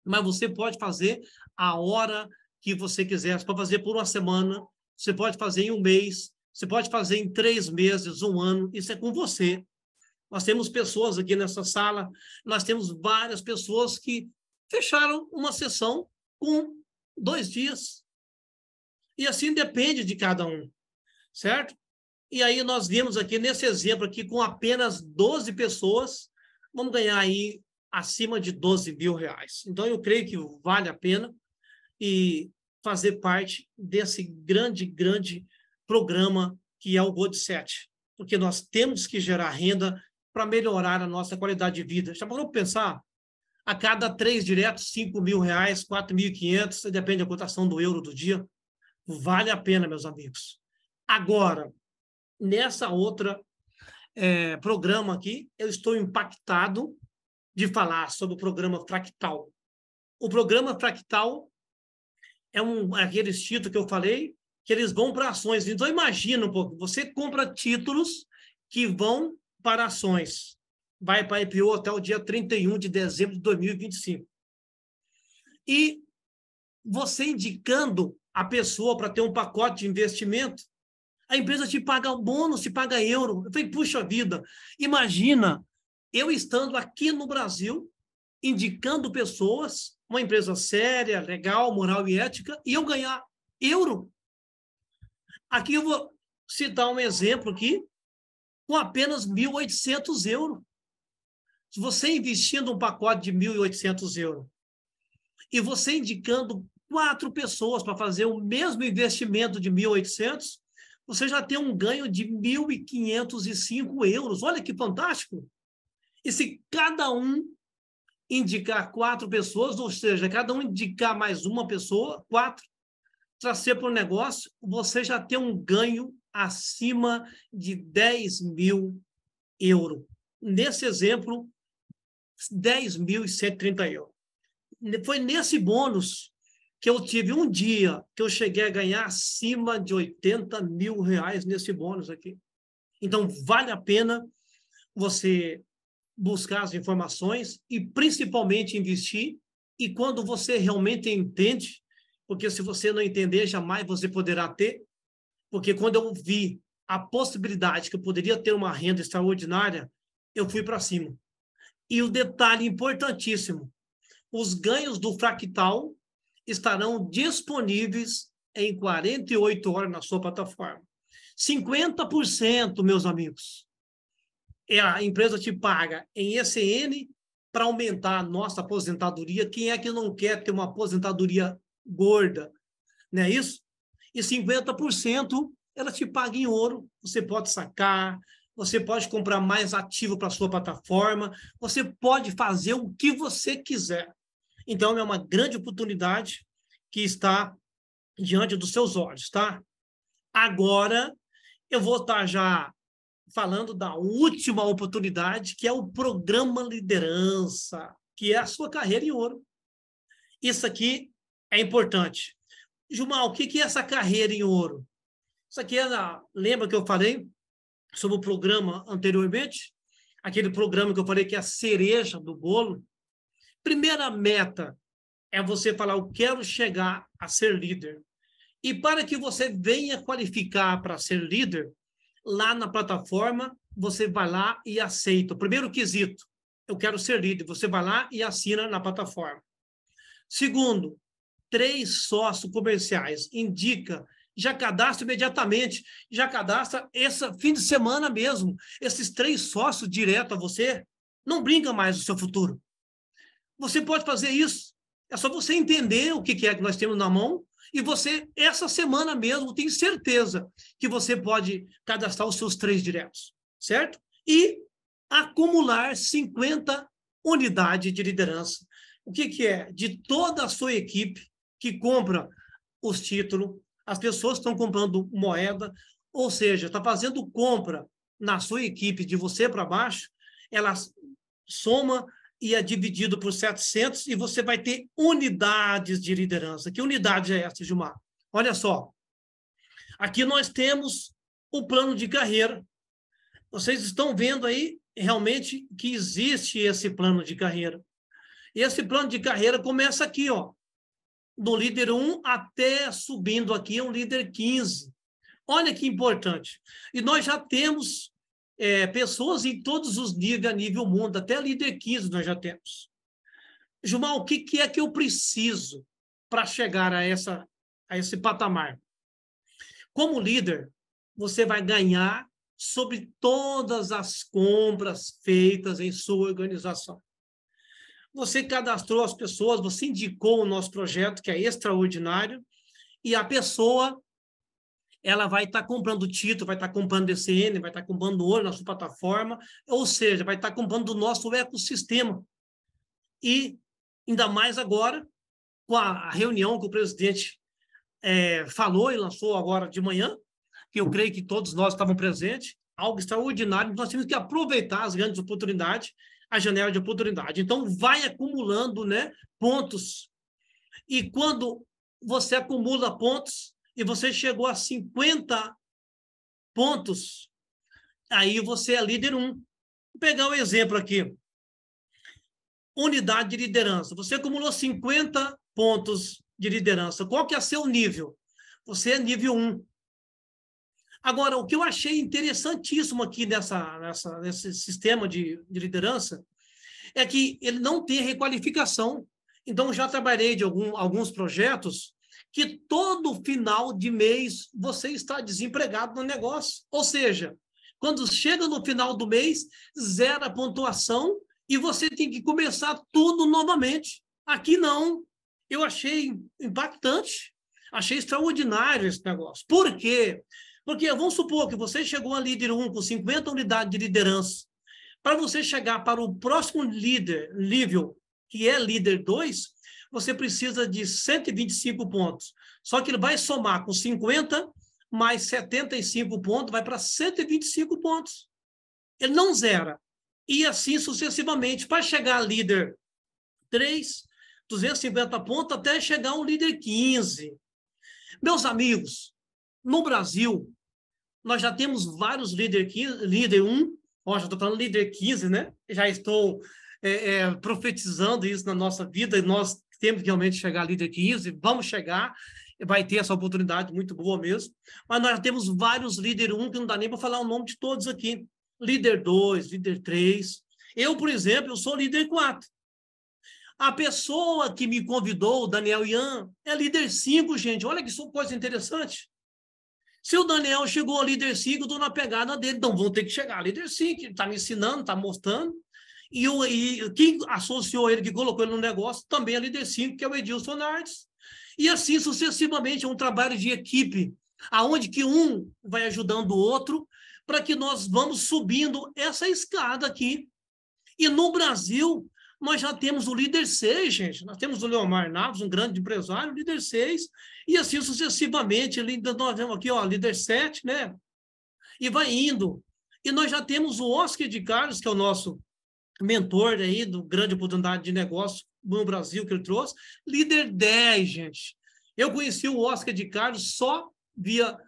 mas você pode fazer a hora que você quiser. Você pode fazer por uma semana, você pode fazer em um mês, você pode fazer em três meses, um ano, isso é com você. Nós temos pessoas aqui nessa sala, nós temos várias pessoas que fecharam uma sessão com dois dias. E assim depende de cada um, certo? E aí nós vimos aqui nesse exemplo aqui, com apenas 12 pessoas, vamos ganhar aí acima de 12 mil reais. Então eu creio que vale a pena e fazer parte desse grande, grande programa que é o Gold Set, porque nós temos que gerar renda para melhorar a nossa qualidade de vida. Já parou para pensar? A cada três diretos, cinco mil reais, 4.500, depende da cotação do euro do dia. Vale a pena, meus amigos. Agora, nessa outra é, programa aqui, eu estou impactado de falar sobre o programa fractal. O programa fractal é, um, é aquele título que eu falei, que eles vão para ações. Então, imagina um pouco, você compra títulos que vão para ações. Vai para a IPO até o dia 31 de dezembro de 2025. E você indicando a pessoa para ter um pacote de investimento, a empresa te paga um bônus, te paga euro. Eu falei, puxa vida, imagina eu estando aqui no Brasil, indicando pessoas, uma empresa séria, legal, moral e ética, e eu ganhar euro Aqui eu vou citar um exemplo aqui, com apenas 1.800 euros. Se você investindo um pacote de 1.800 euros e você indicando quatro pessoas para fazer o mesmo investimento de 1.800, você já tem um ganho de 1.505 euros. Olha que fantástico! E se cada um indicar quatro pessoas, ou seja, cada um indicar mais uma pessoa, quatro, trazer para o negócio, você já tem um ganho acima de 10 mil euros. Nesse exemplo, 10.130 euros. Foi nesse bônus que eu tive um dia que eu cheguei a ganhar acima de 80 mil reais nesse bônus aqui. Então, vale a pena você buscar as informações e, principalmente, investir. E quando você realmente entende porque se você não entender, jamais você poderá ter. Porque quando eu vi a possibilidade que eu poderia ter uma renda extraordinária, eu fui para cima. E o detalhe importantíssimo: os ganhos do fractal estarão disponíveis em 48 horas na sua plataforma. 50%, meus amigos, é a empresa te paga em ECN para aumentar a nossa aposentadoria. Quem é que não quer ter uma aposentadoria gorda, não é isso? E 50% ela te paga em ouro, você pode sacar, você pode comprar mais ativo para sua plataforma, você pode fazer o que você quiser. Então é uma grande oportunidade que está diante dos seus olhos, tá? Agora eu vou estar tá já falando da última oportunidade, que é o programa liderança, que é a sua carreira em ouro. Isso aqui é importante. Jumal, o que é essa carreira em ouro? Isso aqui era, é lembra que eu falei sobre o programa anteriormente? Aquele programa que eu falei que é a cereja do bolo. Primeira meta é você falar, eu quero chegar a ser líder. E para que você venha qualificar para ser líder, lá na plataforma, você vai lá e aceita. O primeiro quesito, eu quero ser líder. Você vai lá e assina na plataforma. Segundo, três sócios comerciais, indica, já cadastra imediatamente, já cadastra esse fim de semana mesmo, esses três sócios direto a você, não brinca mais o seu futuro. Você pode fazer isso. É só você entender o que é que nós temos na mão e você, essa semana mesmo, tem certeza que você pode cadastrar os seus três diretos, certo? E acumular 50 unidades de liderança. O que, que é? De toda a sua equipe, que compra os títulos, as pessoas estão comprando moeda, ou seja, está fazendo compra na sua equipe de você para baixo, ela soma e é dividido por 700 e você vai ter unidades de liderança. Que unidade é essa, Gilmar? Olha só. Aqui nós temos o plano de carreira. Vocês estão vendo aí realmente que existe esse plano de carreira. E esse plano de carreira começa aqui, ó do líder 1 até subindo aqui é um líder 15. Olha que importante. E nós já temos é, pessoas em todos os níveis, nível mundo, até líder 15 nós já temos. Gilmar, o que, que é que eu preciso para chegar a, essa, a esse patamar? Como líder, você vai ganhar sobre todas as compras feitas em sua organização. Você cadastrou as pessoas, você indicou o nosso projeto, que é extraordinário, e a pessoa ela vai estar tá comprando título, vai estar tá comprando DCN, vai estar tá comprando olho na sua plataforma, ou seja, vai estar tá comprando o nosso ecossistema. E ainda mais agora, com a, reunião que o presidente é, falou e lançou agora de manhã, que eu creio que todos nós estavam presentes, algo extraordinário, nós temos que aproveitar as grandes oportunidades a janela de oportunidade. Então, vai acumulando né, pontos. E quando você acumula pontos e você chegou a 50 pontos, aí você é líder 1. Vou pegar o um exemplo aqui. Unidade de liderança. Você acumulou 50 pontos de liderança. Qual que é seu nível? Você é nível 1. Agora, o que eu achei interessantíssimo aqui nessa, nessa, nesse sistema de, de liderança é que ele não tem requalificação. Então, já trabalhei de algum, alguns projetos que todo final de mês você está desempregado no negócio. Ou seja, quando chega no final do mês, zera a pontuação e você tem que começar tudo novamente. Aqui não. Eu achei impactante, achei extraordinário esse negócio. Por quê? Porque vamos supor que você chegou a líder 1 com 50 unidades de liderança. Para você chegar para o próximo líder, nível, que é líder 2, você precisa de 125 pontos. Só que ele vai somar com 50 mais 75 pontos, vai para 125 pontos. Ele não zera. E assim sucessivamente, para chegar a líder 3, 250 pontos, até chegar a um líder 15. Meus amigos, no Brasil, nós já temos vários líder, 15, líder 1, ó, já estou falando líder 15, né? Já estou é, é, profetizando isso na nossa vida e nós temos que realmente chegar a líder 15, vamos chegar, vai ter essa oportunidade muito boa mesmo. Mas nós já temos vários líder 1 que não dá nem para falar o nome de todos aqui. Líder 2, líder 3. Eu, por exemplo, eu sou líder 4. A pessoa que me convidou, o Daniel Ian, é líder 5, gente. Olha que coisa interessante. Se o Daniel chegou a líder 5, eu estou na pegada dele. Então, vão ter que chegar a líder 5. Ele está me ensinando, está mostrando. E, eu, e quem associou ele, que colocou ele no negócio, também é líder 5, que é o Edilson Nardes. E assim sucessivamente, é um trabalho de equipe, aonde que um vai ajudando o outro, para que nós vamos subindo essa escada aqui. E no Brasil, nós já temos o líder 6, gente. Nós temos o Leomar Naves, um grande empresário, líder 6, e assim sucessivamente. Nós temos aqui, ó, líder 7, né? E vai indo. E nós já temos o Oscar de Carlos, que é o nosso mentor aí, do grande oportunidade de negócio no Brasil que ele trouxe, líder 10, gente. Eu conheci o Oscar de Carlos só via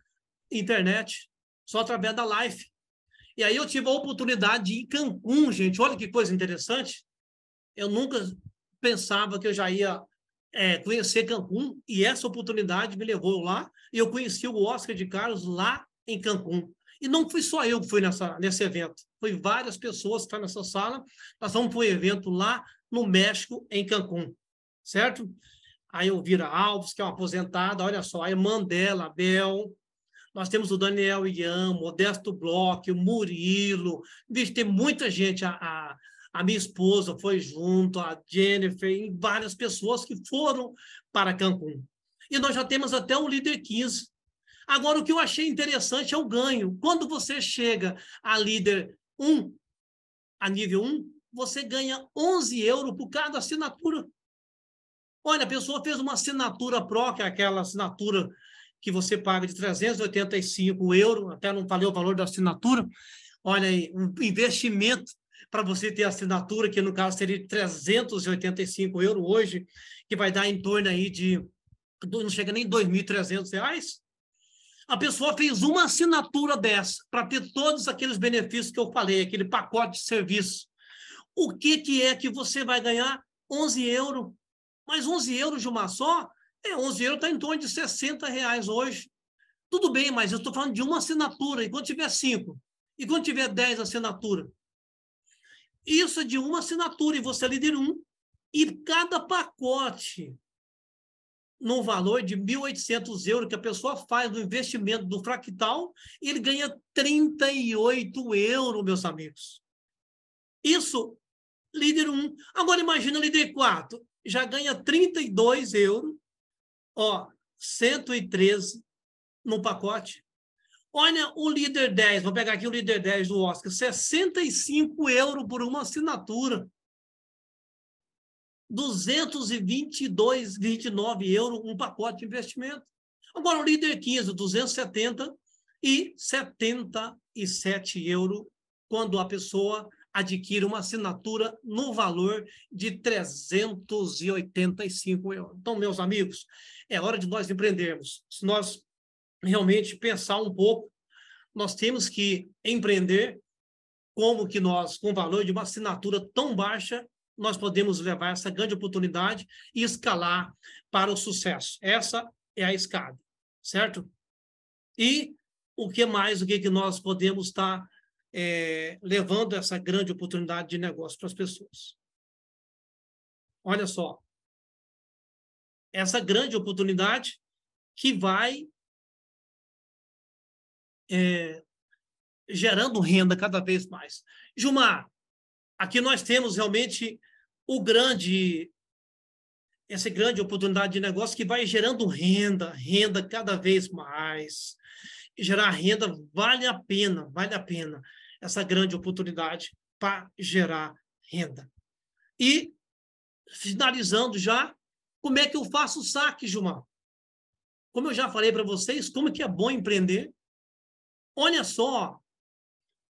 internet, só através da live. E aí eu tive a oportunidade de ir em Cancún, gente. Olha que coisa interessante. Eu nunca pensava que eu já ia é, conhecer Cancún e essa oportunidade me levou lá e eu conheci o Oscar de Carlos lá em Cancún. E não fui só eu que fui nessa, nesse evento, foi várias pessoas que estão tá nessa sala. Nós vamos para um evento lá no México, em Cancún, certo? Aí eu vira Alves, que é uma aposentada, olha só, a irmã dela, Bel. Nós temos o Daniel Ian, Modesto Bloch, o Murilo. Vixe, tem muita gente, a, a a minha esposa foi junto, a Jennifer e várias pessoas que foram para Cancún. E nós já temos até o líder 15. Agora, o que eu achei interessante é o ganho. Quando você chega a líder 1, a nível 1, você ganha 11 euros por cada assinatura. Olha, a pessoa fez uma assinatura pro que é aquela assinatura que você paga de 385 euros, até não falei o valor da assinatura. Olha aí, um investimento para você ter assinatura, que no caso seria 385 euros hoje, que vai dar em torno aí de, não chega nem 2.300 reais. A pessoa fez uma assinatura dessa para ter todos aqueles benefícios que eu falei, aquele pacote de serviço. O que, que é que você vai ganhar? 11 euros. Mas 11 euros de uma só? É, 11 euros está em torno de 60 reais hoje. Tudo bem, mas eu estou falando de uma assinatura. E quando tiver cinco? E quando tiver 10 assinaturas? Isso é de uma assinatura e você é líder um. E cada pacote, no valor de 1.800 euros que a pessoa faz no investimento do fractal, ele ganha 38 euros, meus amigos. Isso, líder um Agora imagina líder 4, já ganha 32 euros, ó, 113 no pacote. Olha o líder 10, vou pegar aqui o líder 10 do Oscar, 65 euros por uma assinatura. 222, 29 euros um pacote de investimento. Agora o líder 15, 270 e 77 euros quando a pessoa adquire uma assinatura no valor de 385 euros. Então, meus amigos, é hora de nós empreendermos. Se nós realmente pensar um pouco. Nós temos que empreender como que nós, com o valor de uma assinatura tão baixa, nós podemos levar essa grande oportunidade e escalar para o sucesso. Essa é a escada, certo? E o que mais, o que, que nós podemos estar é, levando essa grande oportunidade de negócio para as pessoas? Olha só, essa grande oportunidade que vai é, gerando renda cada vez mais. Gilmar, aqui nós temos realmente o grande essa grande oportunidade de negócio que vai gerando renda, renda cada vez mais. E gerar renda vale a pena, vale a pena essa grande oportunidade para gerar renda. E finalizando já, como é que eu faço o saque, Gilmar? Como eu já falei para vocês, como que é bom empreender? olha só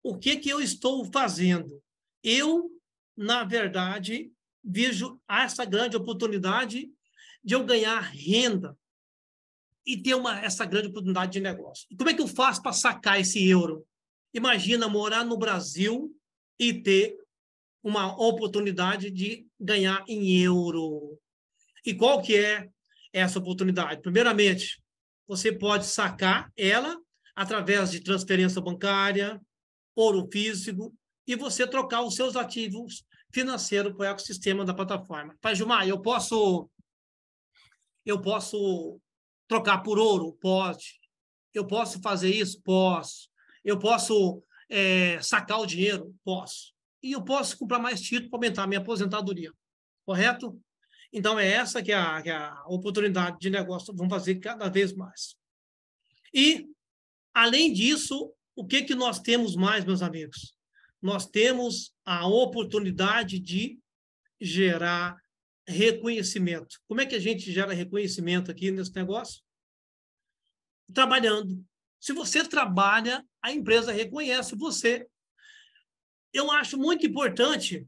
o que, que eu estou fazendo. Eu, na verdade, vejo essa grande oportunidade de eu ganhar renda e ter uma, essa grande oportunidade de negócio. como é que eu faço para sacar esse euro? Imagina morar no Brasil e ter uma oportunidade de ganhar em euro. E qual que é essa oportunidade? Primeiramente, você pode sacar ela através de transferência bancária, ouro físico, e você trocar os seus ativos financeiros para o ecossistema da plataforma. Pai Gilmar, eu posso, eu posso trocar por ouro? Pode. Eu posso fazer isso? Posso. Eu posso é, sacar o dinheiro? Posso. E eu posso comprar mais título para aumentar a minha aposentadoria. Correto? Então, é essa que é a, que é a oportunidade de negócio. Vamos fazer cada vez mais. E Além disso, o que, que nós temos mais, meus amigos? Nós temos a oportunidade de gerar reconhecimento. Como é que a gente gera reconhecimento aqui nesse negócio? Trabalhando. Se você trabalha, a empresa reconhece você. Eu acho muito importante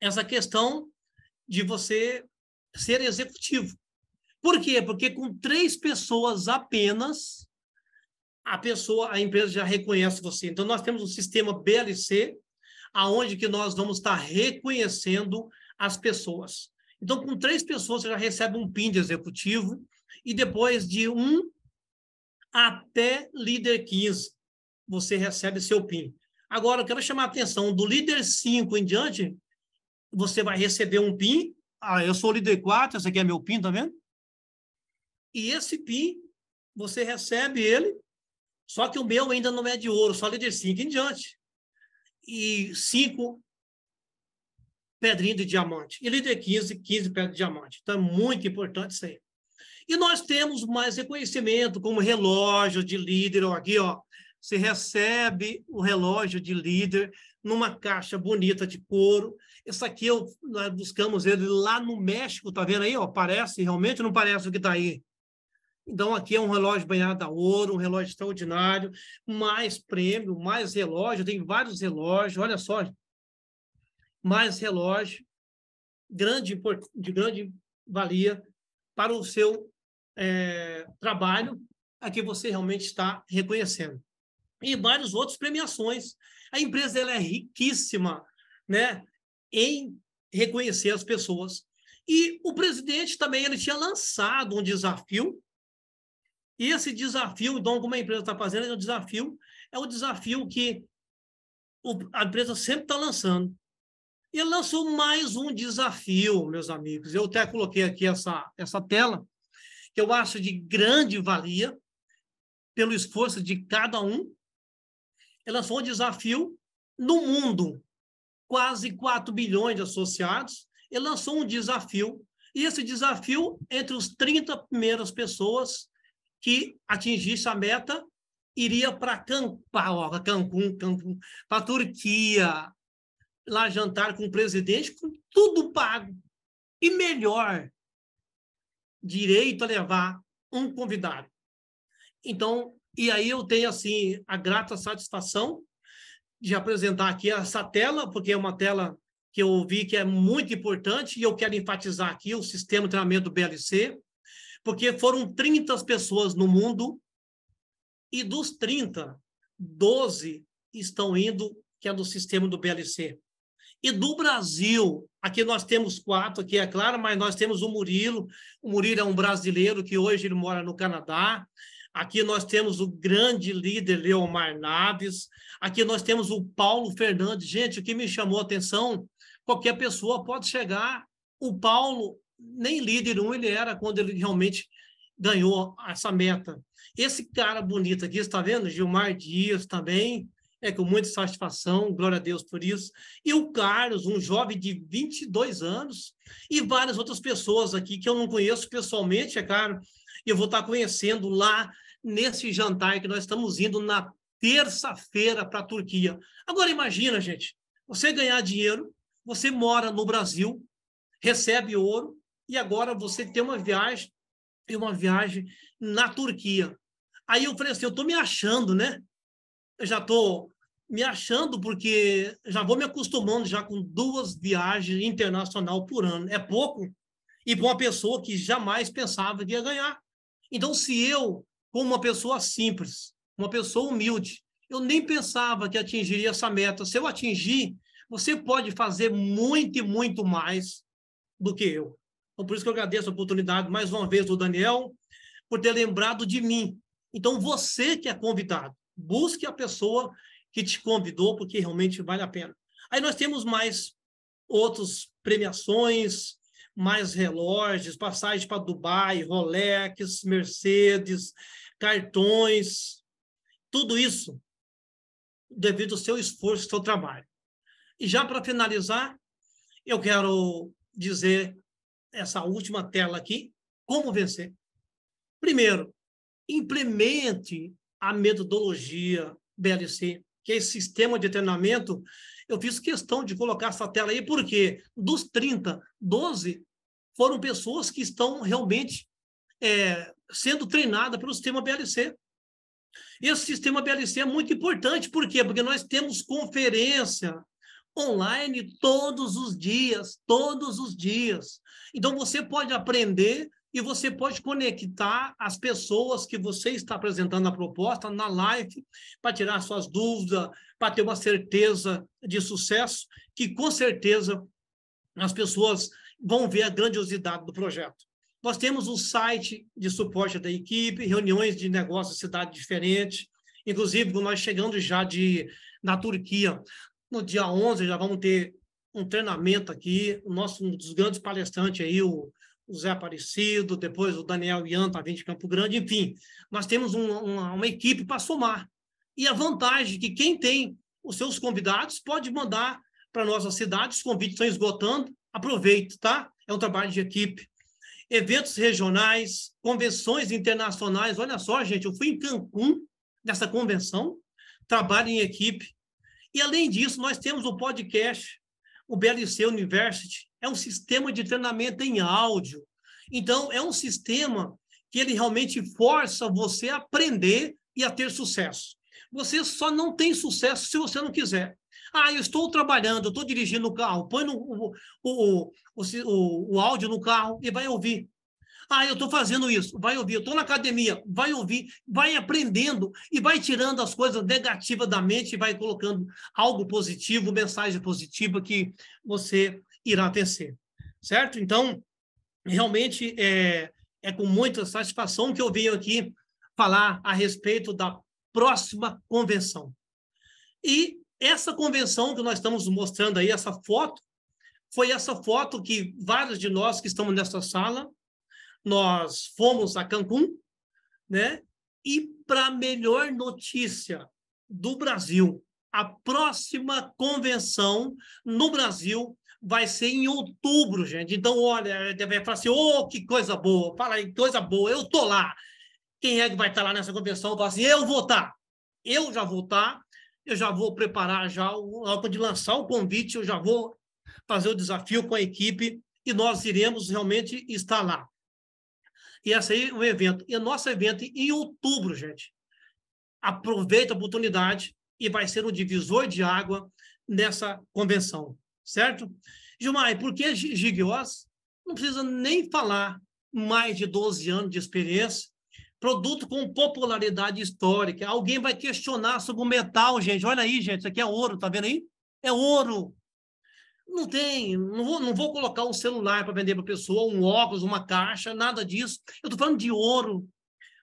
essa questão de você ser executivo. Por quê? Porque com três pessoas apenas, a pessoa, a empresa já reconhece você. Então, nós temos um sistema BLC, aonde que nós vamos estar reconhecendo as pessoas. Então, com três pessoas, você já recebe um PIN de executivo, e depois de um até líder 15, você recebe seu PIN. Agora, eu quero chamar a atenção, do líder 5 em diante, você vai receber um PIN. Ah, eu sou líder 4, esse aqui é meu PIN, tá vendo? E esse PIN, você recebe ele só que o meu ainda não é de ouro, só líder 5 em diante. E 5 pedrinhos de diamante. E líder 15, 15 pedras de diamante. Então é muito importante isso aí. E nós temos mais reconhecimento, como relógio de líder. aqui, ó, você recebe o relógio de líder numa caixa bonita de couro. Esse aqui eu, nós buscamos ele lá no México, tá vendo aí? Ó, parece, realmente não parece o que está aí. Então, aqui é um relógio banhado a ouro, um relógio extraordinário, mais prêmio, mais relógio, tem vários relógios, olha só, mais relógio, grande, de grande valia para o seu é, trabalho, a que você realmente está reconhecendo. E várias outras premiações. A empresa ela é riquíssima né, em reconhecer as pessoas. E o presidente também ele tinha lançado um desafio e esse desafio, então, como a empresa está fazendo, é um desafio, é o um desafio que o, a empresa sempre está lançando. E lançou mais um desafio, meus amigos. Eu até coloquei aqui essa, essa tela, que eu acho de grande valia, pelo esforço de cada um. Ela lançou um desafio no mundo, quase 4 bilhões de associados, Ele lançou um desafio. E esse desafio, entre os 30 primeiras pessoas, que atingisse a meta iria para ó, Cancún, Cancún para Turquia, lá jantar com o presidente, com tudo pago. E melhor, direito a levar um convidado. Então, e aí eu tenho assim a grata satisfação de apresentar aqui essa tela, porque é uma tela que eu vi que é muito importante e eu quero enfatizar aqui o sistema de treinamento do BLC, porque foram 30 pessoas no mundo e dos 30, 12 estão indo, que é do sistema do BLC. E do Brasil, aqui nós temos quatro, aqui é claro, mas nós temos o Murilo. O Murilo é um brasileiro que hoje ele mora no Canadá. Aqui nós temos o grande líder Leomar Naves. Aqui nós temos o Paulo Fernandes. Gente, o que me chamou a atenção, qualquer pessoa pode chegar. O Paulo nem líder um ele era quando ele realmente ganhou essa meta. Esse cara bonito aqui, está vendo? Gilmar Dias também, é com muita satisfação, glória a Deus por isso. E o Carlos, um jovem de 22 anos, e várias outras pessoas aqui que eu não conheço pessoalmente, é claro, eu vou estar conhecendo lá nesse jantar que nós estamos indo na terça-feira para a Turquia. Agora imagina, gente, você ganhar dinheiro, você mora no Brasil, recebe ouro, e agora você tem uma viagem e uma viagem na Turquia. Aí eu falei assim, eu estou me achando, né? Eu já estou me achando porque já vou me acostumando já com duas viagens internacional por ano. É pouco e para uma pessoa que jamais pensava que ia ganhar. Então, se eu, como uma pessoa simples, uma pessoa humilde, eu nem pensava que atingiria essa meta. Se eu atingir, você pode fazer muito e muito mais do que eu. Então, por isso que eu agradeço a oportunidade mais uma vez do Daniel, por ter lembrado de mim. Então, você que é convidado, busque a pessoa que te convidou, porque realmente vale a pena. Aí nós temos mais outros premiações, mais relógios, passagem para Dubai, Rolex, Mercedes, cartões, tudo isso devido ao seu esforço, ao seu trabalho. E já para finalizar, eu quero dizer essa última tela aqui, como vencer. Primeiro, implemente a metodologia BLC, que é esse sistema de treinamento. Eu fiz questão de colocar essa tela aí, porque dos 30, 12 foram pessoas que estão realmente é, sendo treinadas pelo sistema BLC. Esse sistema BLC é muito importante, por quê? Porque nós temos conferência online todos os dias, todos os dias. Então você pode aprender e você pode conectar as pessoas que você está apresentando a proposta na live para tirar suas dúvidas, para ter uma certeza de sucesso, que com certeza as pessoas vão ver a grandiosidade do projeto. Nós temos o um site de suporte da equipe, reuniões de negócios cidade diferente, diferentes, inclusive nós chegando já de na Turquia, no dia 11 já vamos ter um treinamento aqui, o nosso um dos grandes palestrantes aí, o, o Zé Aparecido, depois o Daniel Ian está vindo de Campo Grande, enfim, nós temos um, uma, uma equipe para somar. E a vantagem é que quem tem os seus convidados pode mandar para nossa cidade, os convites estão esgotando, aproveite, tá? É um trabalho de equipe. Eventos regionais, convenções internacionais, olha só, gente, eu fui em Cancún nessa convenção, trabalho em equipe, e além disso, nós temos o podcast, o BLC University, é um sistema de treinamento em áudio. Então, é um sistema que ele realmente força você a aprender e a ter sucesso. Você só não tem sucesso se você não quiser. Ah, eu estou trabalhando, estou dirigindo o carro, põe no, o, o, o, o, áudio no carro e vai ouvir. Ah, eu estou fazendo isso, vai ouvir. Eu estou na academia, vai ouvir, vai aprendendo e vai tirando as coisas negativas da mente e vai colocando algo positivo, mensagem positiva que você irá vencer. Certo? Então, realmente é, é com muita satisfação que eu venho aqui falar a respeito da próxima convenção. E essa convenção que nós estamos mostrando aí, essa foto, foi essa foto que vários de nós que estamos nessa sala nós fomos a Cancún, né? E para a melhor notícia do Brasil, a próxima convenção no Brasil vai ser em outubro, gente. Então, olha, vai falar assim, ô, oh, que coisa boa, fala aí, coisa boa, eu tô lá. Quem é que vai estar lá nessa convenção? Fala assim, eu vou estar. Tá, eu já vou estar, tá, eu já vou preparar já, logo de lançar o convite, eu já vou fazer o desafio com a equipe e nós iremos realmente estar lá. E esse aí é um evento. E o nosso evento é em outubro, gente. Aproveita a oportunidade e vai ser um divisor de água nessa convenção, certo? Gilmar, por que Gigios? Não precisa nem falar mais de 12 anos de experiência, produto com popularidade histórica. Alguém vai questionar sobre o metal, gente. Olha aí, gente, isso aqui é ouro, tá vendo aí? É ouro. Não tem, não vou, não vou colocar um celular para vender para a pessoa, um óculos, uma caixa, nada disso. Eu estou falando de ouro,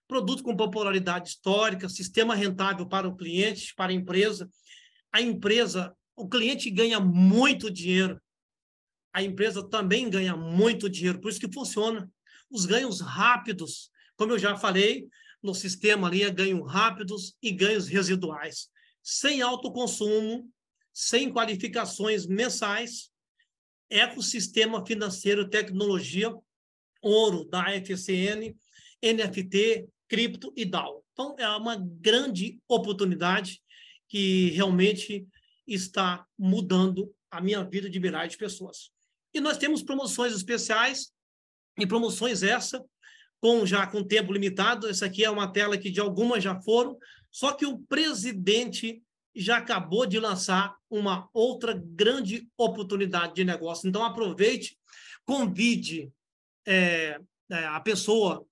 produto com popularidade histórica, sistema rentável para o cliente, para a empresa. A empresa, o cliente ganha muito dinheiro. A empresa também ganha muito dinheiro, por isso que funciona. Os ganhos rápidos, como eu já falei, no sistema ali é ganho rápidos e ganhos residuais. Sem alto consumo, sem qualificações mensais, ecossistema financeiro, tecnologia, ouro da FCN, NFT, cripto e DAO. Então, é uma grande oportunidade que realmente está mudando a minha vida de milhares de pessoas. E nós temos promoções especiais e promoções essa com já com tempo limitado. Essa aqui é uma tela que de algumas já foram, só que o presidente já acabou de lançar uma outra grande oportunidade de negócio. Então, aproveite, convide é, é, a pessoa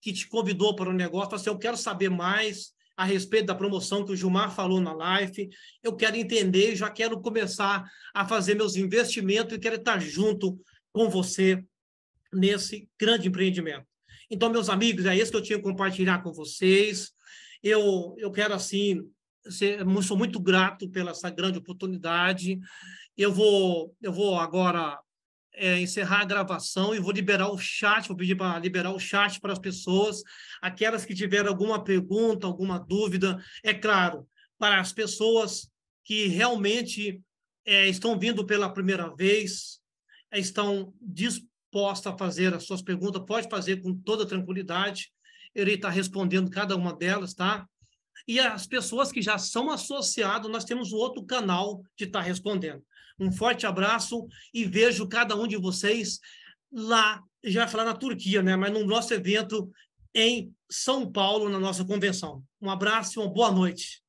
que te convidou para o negócio, assim, eu quero saber mais a respeito da promoção que o Gilmar falou na live, eu quero entender, já quero começar a fazer meus investimentos e quero estar junto com você nesse grande empreendimento. Então, meus amigos, é isso que eu tinha que compartilhar com vocês. Eu, eu quero, assim, sou muito grato pela essa grande oportunidade. Eu vou, eu vou agora é, encerrar a gravação e vou liberar o chat, vou pedir para liberar o chat para as pessoas, aquelas que tiveram alguma pergunta, alguma dúvida, é claro, para as pessoas que realmente é, estão vindo pela primeira vez, estão dispostas a fazer as suas perguntas, pode fazer com toda tranquilidade. Ele está respondendo cada uma delas, tá? E as pessoas que já são associadas, nós temos outro canal de estar tá respondendo. Um forte abraço e vejo cada um de vocês lá, já falar na Turquia, né? Mas no nosso evento em São Paulo, na nossa convenção. Um abraço e uma boa noite.